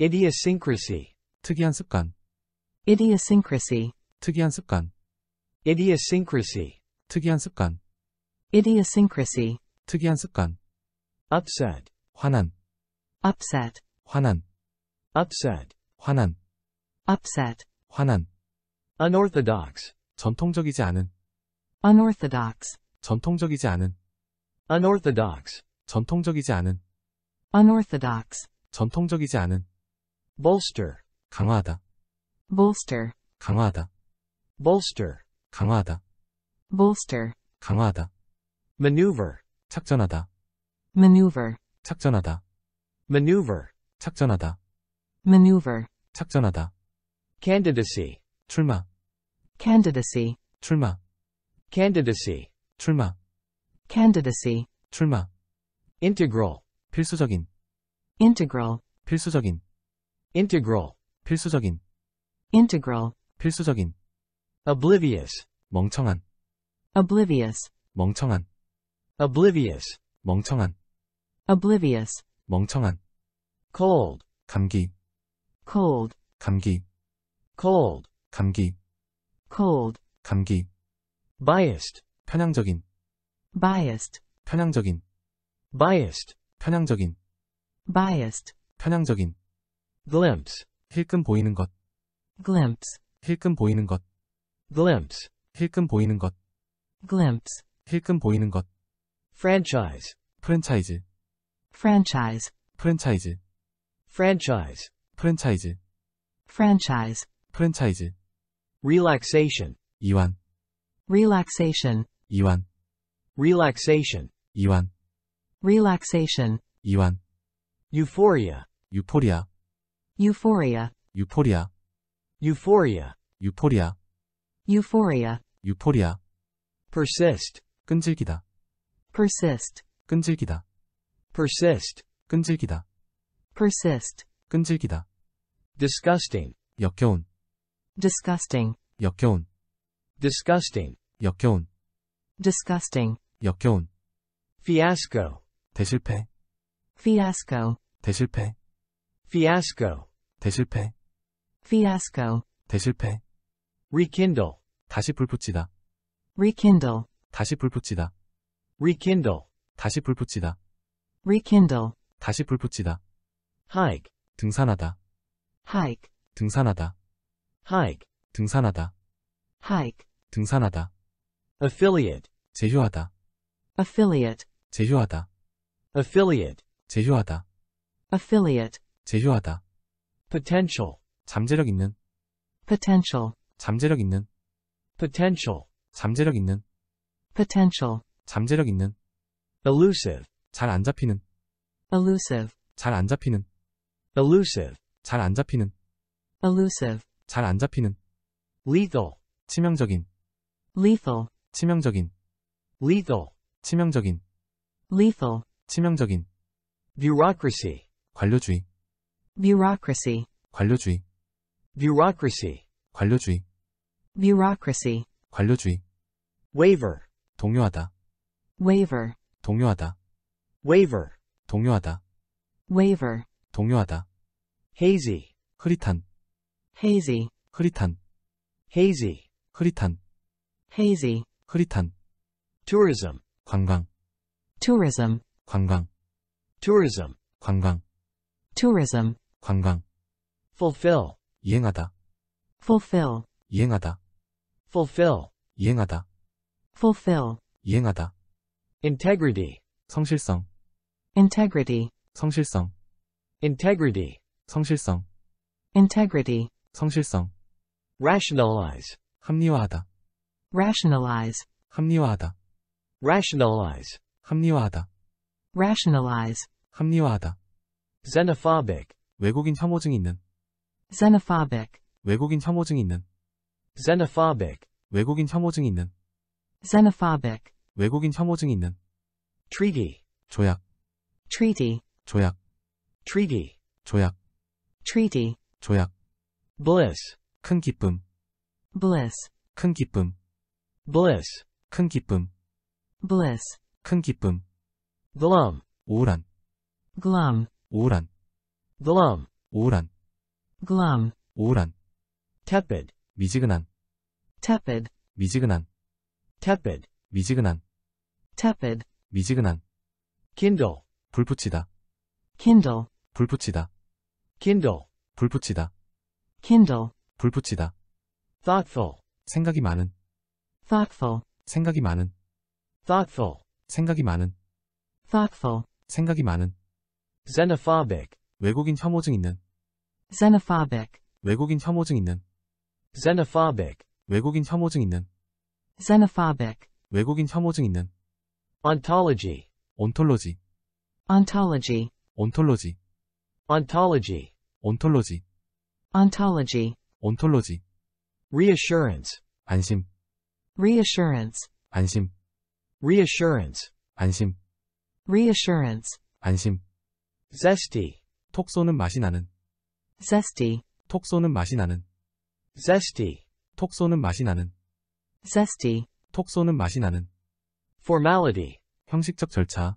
idiosyncrasy, 특이한 습관, idiosyncrasy, 특이한 습관, idiosyncrasy, 특이한 습관, idiosyncrasy, 특이한 습관. upset, 화난, upset, 화난, upset, 화난, upset, 화난. unorthodox, 전통적이지 않은, unorthodox, 전통적이지 않은 unorthodox 전통적이지 않은 unorthodox 전통적이지 않은 bolster 강화하다 bolster 강화하다 bolster 강화하다 bolster 강화하다 maneuver 착전하다 maneuver 착전하다 maneuver 착전하다 maneuver 착전하다 candidacy 출마 candidacy 출마 candidacy 출마 candidacy 출마 integral 필수적인 integral 필수적인 integral 필수적인 integral 필수적인 oblivious 멍청한 oblivious 멍청한 oblivious 멍청한 oblivious 멍청한 cold 감기 cold 감기 cold 감기 cold 감기 biased 편향적인 biased 편향적인 biased 편향적인 biased 편향적인 glimpse 힐끔 보이는 것 glimpse 힐끔 보이는 것 glimpse 힐끔 보이는 것 glimpse 힐끔 보이는 것 franchise 프랜차이즈 franchise 프랜차이즈 franchise 프랜차이즈 franchise 프랜차이즈 relaxation 이완 relaxation yuan. Relaxation, yuan. Relaxation, yuan. Euphoria, euphoria. Euphoria, euphoria. Euphoria, euphoria. Euphoria, euphoria. Persist, 끈질기다. Persist, 끈질기다. Persist, 끈질기다. Persist, 끈질기다. Disgusting, 역겨운. Disgusting, 역겨운. Disgusting, 역겨운. disgusting, 역겨운, fiasco, 대실패, fiasco, 대실패, fiasco, 대실패, fiasco, 대실패, rekindle, 다시 불붙이다, rekindle, 다시 불붙이다, rekindle, 다시 불붙이다, rekindle, 다시 불붙이다, hike, 등산하다, hike, 등산하다, hike, 등산하다, hike, 등산하다, affiliate 제휴하다 affiliate 제휴하다 affiliate 제휴하다 affiliate 제휴하다 potential 잠재력 있는 potential 잠재력 있는 potential 잠재력 있는 potential 잠재력 있는 elusive 잘 안 잡히는 elusive 잘 안 잡히는 elusive 잘 안 잡히는 elusive 잘 안 잡히는 lethal 치명적인 lethal 치명적인 lethal 치명적인 lethal 치명적인 bureaucracy 관료주의 bureaucracy 관료주의 bureaucracy 관료주의 bureaucracy 관료주의 waiver 동요하다 waiver 동요하다 waiver 동요하다 waiver 동요하다 hazy 흐릿한 hazy 흐릿한 hazy 흐릿한 hazy 흐릿한 tourism 관광 tourism 관광 tourism 관광 tourism 관광 fulfill 이행하다 fulfill 이행하다 fulfill 이행하다 fulfill 이행하다 integrity 성실성 integrity 성실성 integrity 성실성 integrity 성실성 rationalize 합리화하다 rationalize 합리화하다 rationalize 합리화하다 rationalize 합리화하다 xenophobic 외국인 혐오증 있는 xenophobic 외국인 혐오증 있는 xenophobic 외국인 혐오증 있는 xenophobic 외국인 혐오증 있는 treaty 조약 treaty 조약 treaty 조약 treaty 조약 bliss 큰 기쁨 bliss 큰 기쁨 bliss, 큰 기쁨, bliss, 큰 기쁨, glum, 우울한, glum, 우울한, glum, 우울한, glum, 우울한, tepid, 미지근한, tepid, 미지근한, tepid, 미지근한, tepid, 미지근한, kindle, 불붙이다, kindle, 불붙이다, kindle, 불붙이다, kindle, 불붙이다, thoughtful, 생각이 많은, thoughtful, 생각이 많은 thoughtful, 생각이 많은 thoughtful, 생각이 많은 xenophobic, 외국인 혐오증 있는 xenophobic, 외국인 혐오증 있는 xenophobic, 외국인 혐오증 있는 xenophobic, 외국인 혐오증 있는 ontology, 온톨로지 ontology, 온톨로지 ontology, 온톨로지 ontology, 온톨로지 reassurance, 안심 reassurance 안심 reassurance 안심 reassurance 안심 zesty 톡 쏘는 맛이 나는 zesty 톡 쏘는 맛이 나는 zesty 톡 쏘는 맛이 나는 zesty 톡 쏘는 맛이 나는 formality 형식적 절차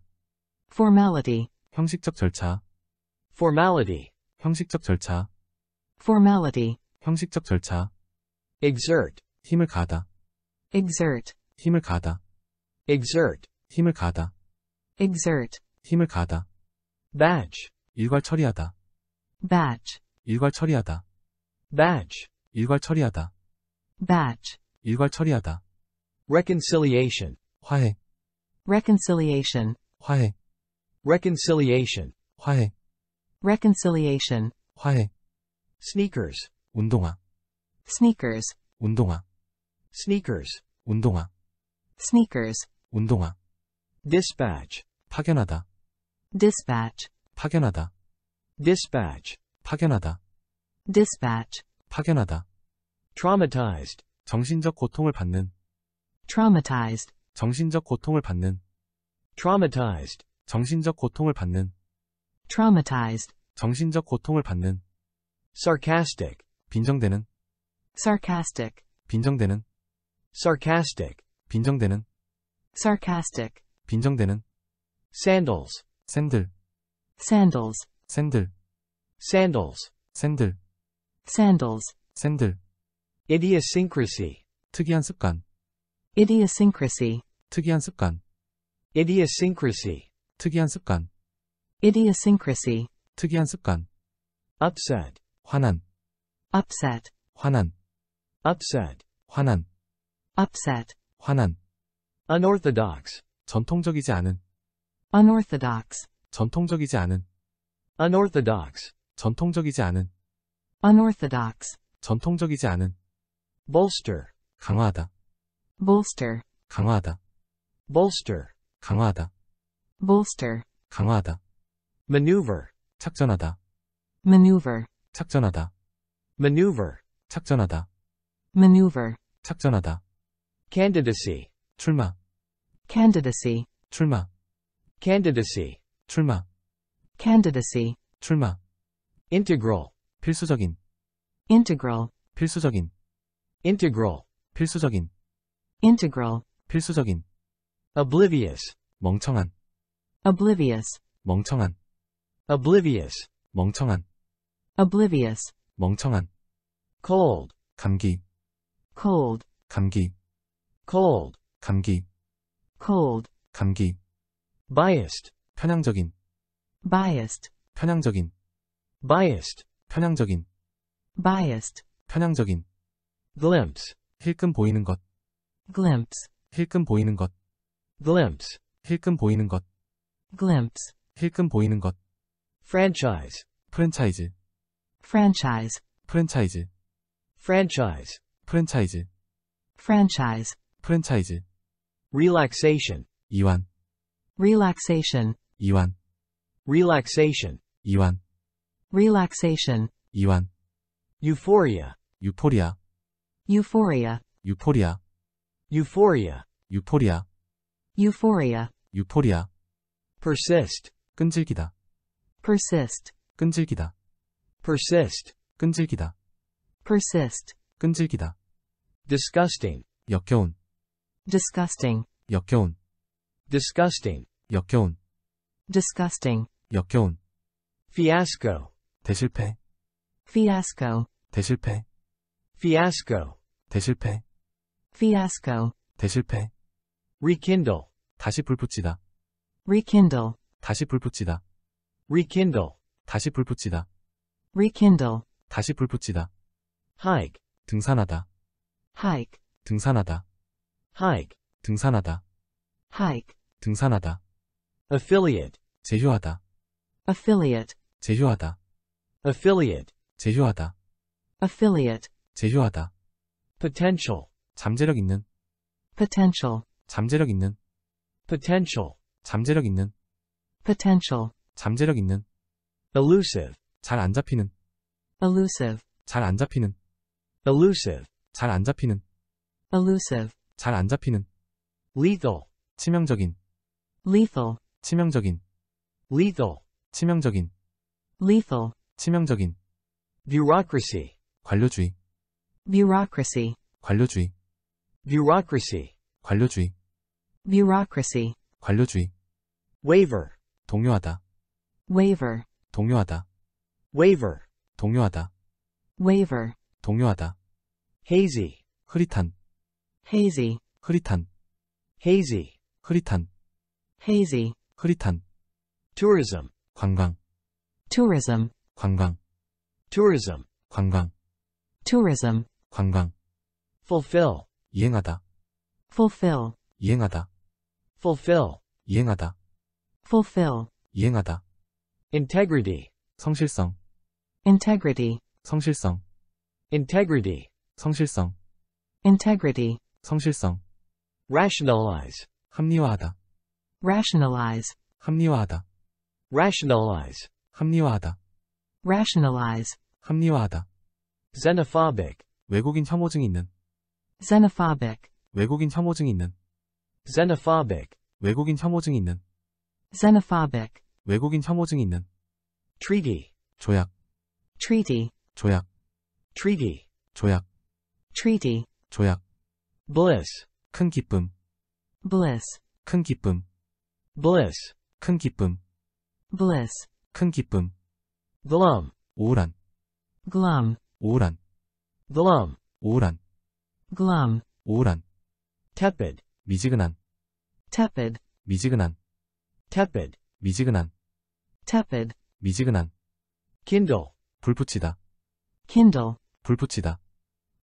formality 형식적 절차 formality 형식적 절차 formality 형식적 절차 exert 힘을 가하다 exert 힘을 가다 exert 힘을 가다 exert 힘을 가다 batch 일괄 처리하다 batch 일괄 처리하다 batch 일괄 처리하다 batch 일괄 처리하다 reconciliation 화해 reconciliation 화해 reconciliation 화해 reconciliation 화해 sneakers 운동화 sneakers 운동화 sneakers 운동화 sneakers 운동화 dispatch 파견하다 dispatch 파견하다 dispatch 파견하다 dispatch 파견하다 traumatized 정신적 고통을 받는 traumatized 정신적 고통을 받는 traumatized 정신적 고통을 받는 traumatized 정신적 고통을 받는 sarcastic 빈정대는 sarcastic 빈정대는 sarcastic 빈정대는 sarcastic 빈정대는 sandals 샌들 sandals 샌들 sandals 샌들 sandals 샌들 idiosyncrasy 특이한 습관 idiosyncrasy 특이한 습관 idiosyncrasy 특이한 습관 idiosyncrasy 특이한 습관 upset 화난 upset 화난 upset 화난 upset, 화난, unorthodox, 전통적이지 않은, unorthodox, 전통적이지 않은, unorthodox, 전통적이지 않은, unorthodox, 전통적이지 않은, bolster, 강화하다, bolster, 강화하다, bolster, 강화하다, bolster, 강화하다, maneuver, 착전하다, maneuver, 착전하다, maneuver, 착전하다, maneuver, 착전하다, candidacy Truma. candidacy Truma. candidacy Truma. candidacy Truma. integral 필수적인 integral 필수적인 integral 필수적인 integral 필수적인 oblivious 멍청한 oblivious 멍청한 oblivious 멍청한 oblivious 멍청한 cold 감기 cold 감기 cold, 감기, cold, 감기, biased, 편향적인, biased, 편향적인, biased, 편향적인, biased, 편향적인, glimpse, 힐끔 보이는 것, glimpse, 힐끔 보이는 것, glimpse, 힐끔 보이는 것, glimpse, 힐끔 보이는 것, franchise, 프랜차이즈, franchise, 프랜차이즈, franchise, 프랜차이즈, franchise, 프랜차이즈 relaxation 이완 relaxation 이완 relaxation 이완 relaxation 이완 euphoria 유포리아 euphoria 유포리아 euphoria 유포리아 euphoria 유포리아 persist 끈질기다 persist 끈질기다 persist 끈질기다 persist 끈질기다 disgusting 역겨운 disgusting 역겨운 disgusting 역겨운 disgusting 역겨운 fiasco 대실패 fiasco 대실패 fiasco 대실패 fiasco 대실패 rekindle 다시 불붙이다 rekindle 다시 불붙이다 rekindle 다시 불붙이다 rekindle 다시 불붙이다 hike 등산하다 hike 등산하다 hike 등산하다 hike 등산하다 affiliate 제휴하다 affiliate 제휴하다 affiliate 제휴하다 affiliate 제휴하다 potential 잠재력 있는 potential 잠재력 있는 potential 잠재력 있는 potential 잠재력 있는 elusive 잘 안 잡히는 elusive 잘 안 잡히는 elusive 잘 안 잡히는 elusive 잘안 잡히는 lethal 치명적인 lethal 치명적인 lethal 치명적인 lethal 치명적인 bureaucracy 관료주의 bureaucracy 관료주의 bureaucracy 관료주의 bureaucracy 관료주의 waiver 동요하다 waiver 동요하다 waiver 동요하다 waiver 동요하다 hazy 흐릿한 hazy, 흐릿한, hazy, 흐릿한, hazy, 흐릿한, tourism, 관광, tourism, 관광, tourism, 관광, tourism, 관광, fulfill, 이행하다, fulfill, 이행하다, fulfill, 이행하다, fulfill, 이행하다, integrity, 성실성, integrity, 성실성, integrity, 성실성, integrity, 성실성 rationalize 합리화하다 rationalize 합리화하다 rationalize 합리화하다 rationalize 합리화하다 xenophobic 외국인 혐오증 있는 xenophobic 외국인 혐오증 있는 xenophobic 외국인 혐오증 있는 xenophobic 외국인 혐오증 있는 treaty 조약 treaty 조약 treaty 조약 treaty 조약 bliss 큰 기쁨 bliss 큰 기쁨 bliss 큰 기쁨 bliss 큰 기쁨 glum 우울한 glum 우울한 glum 우울한 glum 우울한 tepid 미지근한 tepid 미지근한 tepid 미지근한 tepid 미지근한 kindle 불붙이다 kindle 불붙이다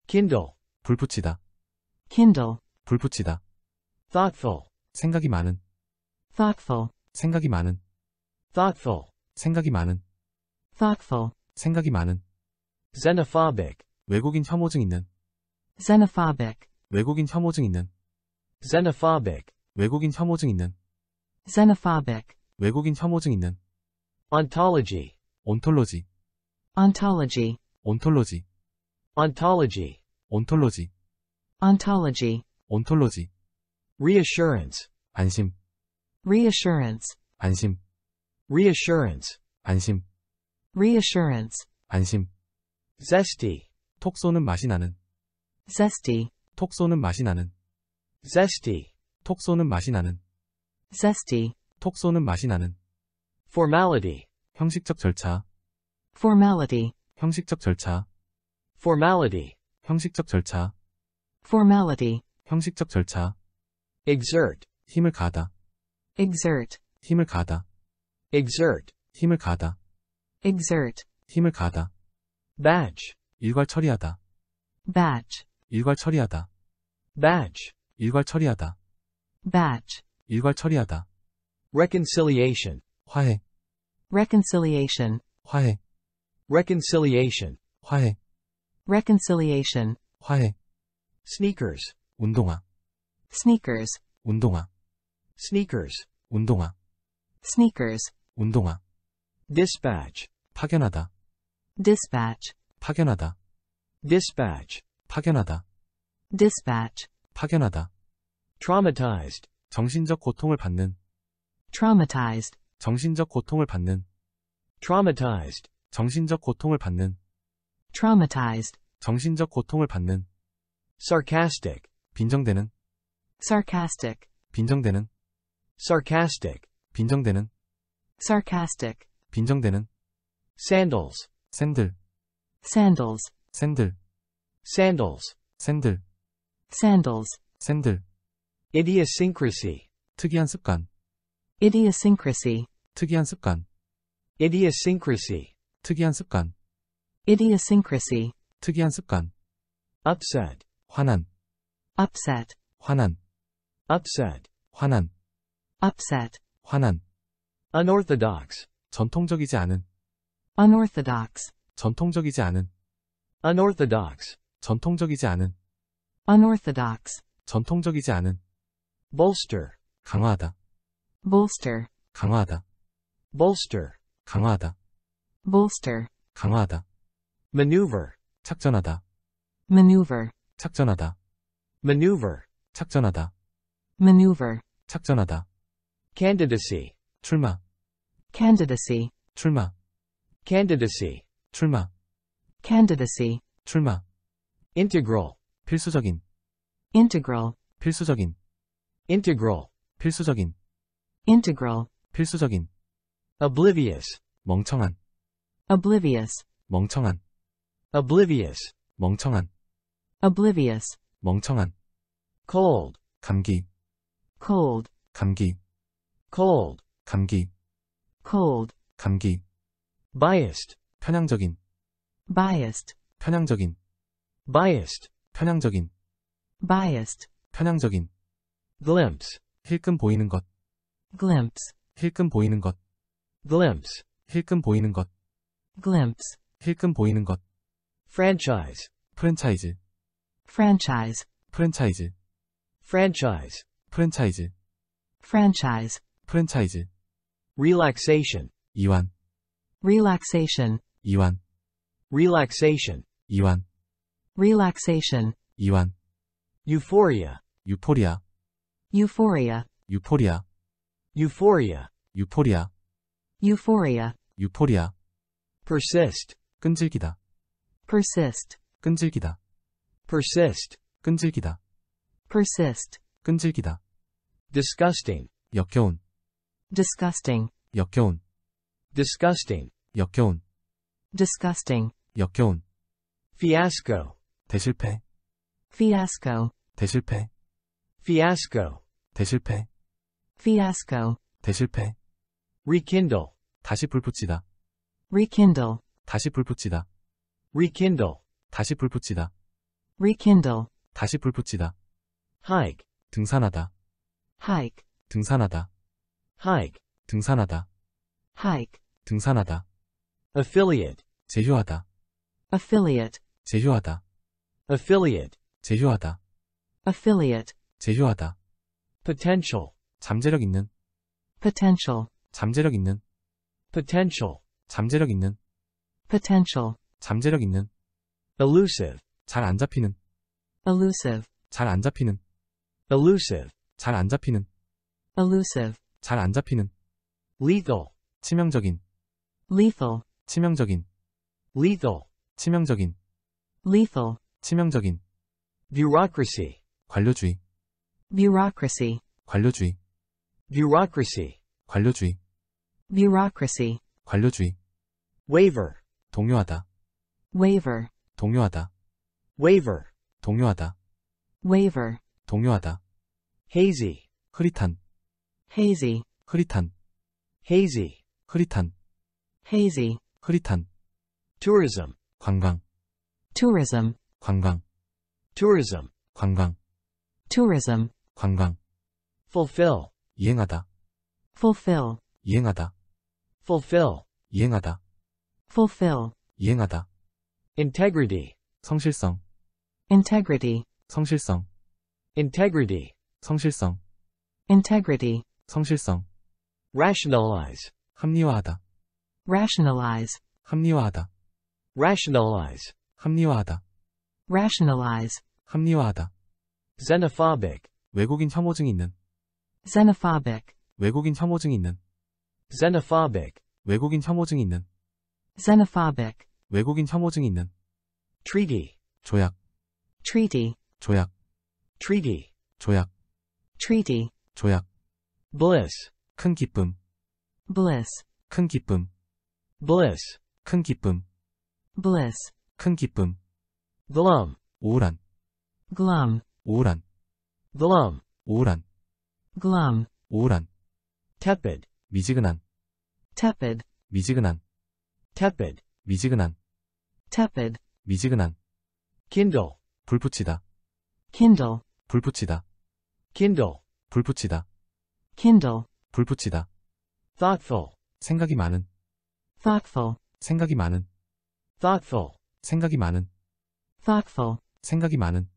kindle 불붙이다 kindle 불붙이다 thoughtful 생각이 많은 thoughtful 생각이 많은 thoughtful 생각이 많은 thoughtful 생각이 많은 xenophobic 외국인 혐오증 있는 xenophobic 외국인 혐오증 있는 xenophobic 외국인 혐오증 있는 xenophobic 외국인 혐오증 있는 ontology ontology ontology ontology ontology ontology ontology, ontology, reassurance, 안심, reassurance, 안심, reassurance, 안심, reassurance, 안심, zesty, 톡 쏘는 맛이 나는, zesty, 톡 쏘는 맛이 나는, zesty, 톡 쏘는 맛이 나는, zesty, 톡 쏘는 맛이 나는, formality, 형식적 절차, formality, 형식적 절차, formality, 형식적 절차, formality, 형식적 절차, exert, 힘을 가다. exert, 힘을 가다. exert, 힘을 가다. exert, 힘을 가다. batch, 일괄 처리하다, batch, 일괄 처리하다, batch, 일괄 처리하다, batch, 일괄 처리하다, reconciliation, 화해, reconciliation, 화해, reconciliation, 화해, reconciliation, 화해, sneakers 운동화 sneakers 운동화 sneakers 운동화 sneakers 운동화 dispatch 파견하다 dispatch 파견하다 dispatch 파견하다 dispatch 파견하다 traumatized 정신적 고통을 받는 traumatized 정신적 고통을 받는 traumatized 정신적 고통을 받는 traumatized 정신적 고통을 받는 sarcastic 빈정대는 sarcastic 빈정대는 sarcastic 빈정대는 sarcastic 빈정대는 sandals 샌들 sandals 샌들 sandals 샌들 sandals 샌들 idiosyncrasy 특이한 습관 idiosyncrasy 특이한 습관 idiosyncrasy 특이한 습관 idiosyncrasy 특이한 습관 upset 화난 upset 화난 upset 화난 upset 화난 unorthodox 전통적이지 않은 unorthodox 전통적이지 않은 unorthodox 전통적이지 않은 unorthodox 전통적이지 않은 bolster 강화하다 bolster 강화하다 bolster 강화하다 bolster 강화하다 maneuver 작전하다 maneuver 착전하다 maneuver. 착전하다 maneuver. 착전하다 candidacy. 출마. candidacy. 출마. candidacy. 출마. candidacy. 출마. integral. 필수적인. integral. 필수적인. integral. 필수적인. integral. 필수적인. oblivious. 멍청한. oblivious. 멍청한. oblivious. 멍청한. oblivious, 멍청한, cold, 감기, cold, 감기, cold, 감기, cold, 감기, biased, 편향적인, biased, 편향적인, biased, 편향적인, biased, 편향적인, glimpse, 힐끔 보이는 것, glimpse, 힐끔 보이는 것, glimpse, 힐끔 보이는 것, glimpse, 힐끔 보이는 것, franchise, 프랜차이즈, franchise, franchise, franchise, 프랜차이즈, franchise, 프랜차이즈, relaxation, 이완, relaxation, 이완, relaxation, 이완, relaxation, 이완, euphoria, euphoria. euphoria, euphoria. euphoria, euphoria. euphoria, euphoria. persist, 끈질기다, persist, 끈질기다, persist, 끈질기다. persist, 끈질기다. disgusting, 역겨운, disgusting, 역겨운, disgusting, 역겨운, disgusting, 역겨운. fiasco, 대실패, fiasco, 대실패, fiasco, 대실패, fiasco, 대실패. rekindle, 다시 불붙이다. rekindle, 다시 불붙이다. rekindle, 다시 불붙이다. rekindle 다시 불붙이다. hike 등산하다. hike 등산하다. hike 등산하다. hike 등산하다. affiliate 제휴하다. affiliate 제휴하다. affiliate 제휴하다. affiliate 제휴하다. potential 잠재력 있는 potential 잠재력 있는 potential 잠재력 있는 potential 잠재력 있는 elusive 잘안 잡히는 elusive 잘안 잡히는 elusive 잘안 잡히는 elusive 잘안 잡히는 lethal 치명적인 lethal 치명적인 lethal 치명적인 lethal 치명적인 bureaucracy 관료주의 bureaucracy 관료주의 bureaucracy 관료주의 bureaucracy 관료주의 waver 동요하다 waver 동요하다 waiver 동요하다 waiver 동요하다 hazy 흐릿한 hazy 흐릿한 hazy 흐릿한 hazy 흐릿한 tourism 관광 tourism 관광 tourism 관광 tourism 관광 fulfill 이행하다 fulfill 이행하다 fulfill 이행하다 fulfill 이행하다 integrity 성실성 integrity 성실성 integrity 성실성 integrity 성실성 rationalize 합리화하다 rationalize 합리화하다 rationalize 합리화하다 rationalize 합리화하다 xenophobic 외국인 혐오증 있는 xenophobic 외국인 혐오증 있는 xenophobic 외국인 혐오증 있는 xenophobic 외국인 혐오증 있는 treaty 조약 treaty 조약 treaty 조약 treaty 조약 bliss 큰 기쁨 bliss 큰 기쁨 bliss 큰 기쁨 bliss 큰 기쁨 glum 우울한 glum 우울한 glum 우울한 glum 우울한 tepid 미지근한 tepid 미지근한 tepid 미지근한 tepid 미지근한 kindle 불붙이다. kindle 불붙이다. kindle 불붙이다. kindle 불붙이다. thoughtful 생각이 많은 thoughtful 생각이 많은 thoughtful 생각이 많은 thoughtful 생각이 많은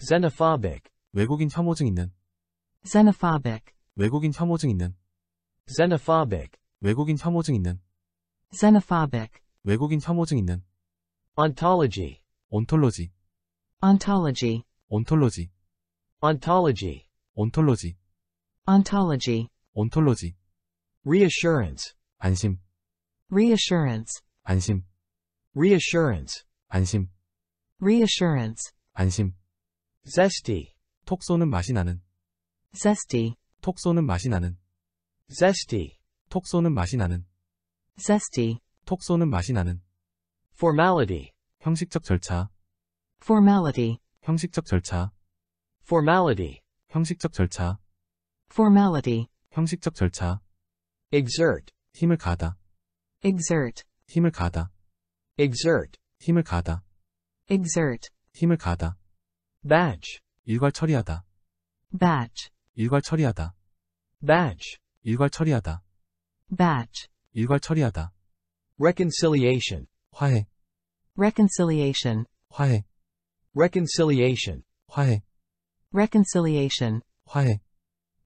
xenophobic 외국인 혐오증 있는 xenophobic 외국인 혐오증 있는 xenophobic 외국인 혐오증 있는 xenophobic 외국인 혐오증 있는 ontology 온톨로지 ontology ontology ontology ontology ontology ontology reassurance 안심 reassurance 안심 reassurance 안심 reassurance 안심 zesty 톡 쏘는 맛이 나는 zesty 톡 쏘는 맛이 나는 zesty 톡 쏘는 맛이 나는 zesty 톡 쏘는 맛이 나는 formality 형식적 절차 formality 형식적 절차 formality 형식적 절차 formality 형식적 절차 exert 힘을 가다 exert 힘을 가다 exert 힘을 가다 exert 힘을 가다 batch 일괄 처리하다 batch 일괄 처리하다 batch 일괄 처리하다 batch 일괄 처리하다 reconciliation 화해 reconciliation 화해 reconciliation 화해 reconciliation 화해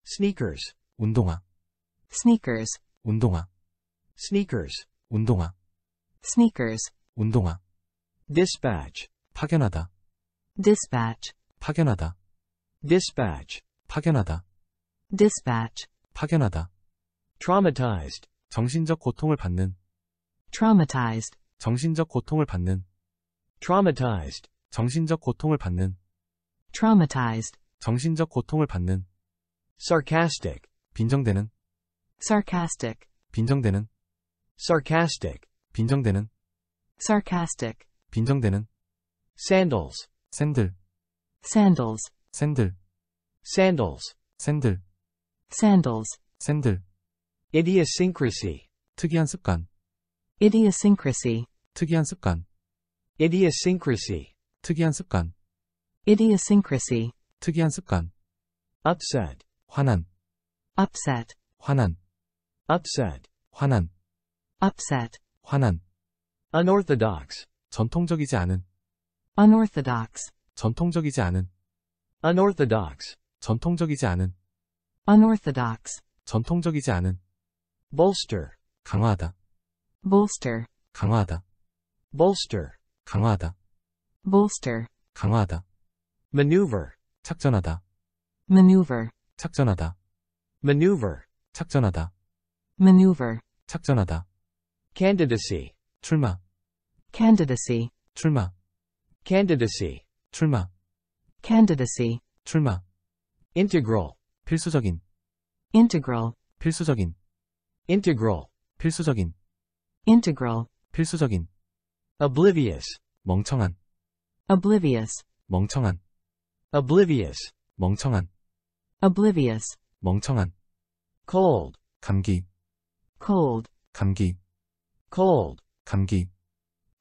sneakers 운동화 sneakers 운동화 sneakers 운동화 sneakers 운동화 dispatch 파견하다 dispatch 파견하다 dispatch 파견하다 dispatch 파견하다 traumatized 정신적 고통을 받는 traumatized 정신적 고통을 받는 traumatized 정신적 고통을 받는 traumatized 정신적 고통을 받는 sarcastic 빈정되는 sarcastic 빈정되는 sarcastic 빈정되는 sarcastic 빈정되는 sandals 샌들 sandals 샌들 sandals 샌들 sandals 샌들 idiosyncrasy 특이한 습관 idiosyncrasy 특이한 습관 idiosyncrasy 특이한 습관 idiosyncrasy 특이한 습관 upset 화난 upset 화난 upset 화난 upset 화난 unorthodox 전통적이지 않은 unorthodox 전통적이지 않은 unorthodox 전통적이지 않은 unorthodox 전통적이지 않은 bolster 강화하다 bolster 강화하다 bolster 강화하다 bolster, 강화하다, maneuver, 착전하다, maneuver, 착전하다, maneuver, maneuver, 착전하다, candidacy, 출마, candidacy, 출마, candidacy, 출마, candidacy, 출마, integral, 필수적인, integral, 필수적인, integral, 필수적인, integral, 필수적인, oblivious, 멍청한, oblivious 멍청한 oblivious 멍청한 oblivious 멍청한 cold 감기 cold 감기 cold 감기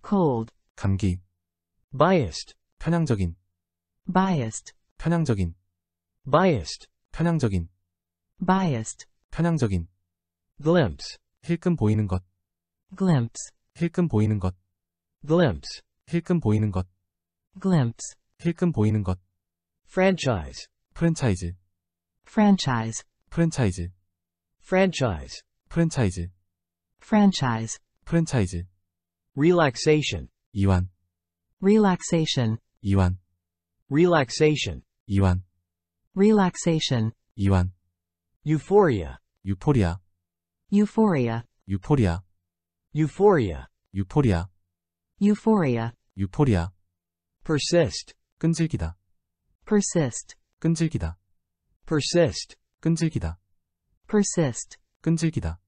cold 감기 biased 편향적인 biased 편향적인 biased 편향적인 biased 편향적인 glimpse 힐끔 보이는 것 glimpse 힐끔 보이는 것 glimpse 힐끔 보이는 것 glimpse 힐끔 보이는 것 franchise 프랜차이즈 franchise 프랜차이즈 franchise 프랜차이즈 franchise 프랜차이즈 relaxation 이완 relaxation 이완 relaxation 이완 relaxation 이완 euphoria 유포리아 euphoria 유포리아 euphoria 유포리아 euphoria 유포리아 persist, 끈질기다. persist, 끈질기다. persist, 끈질기다. persist, 끈질기다.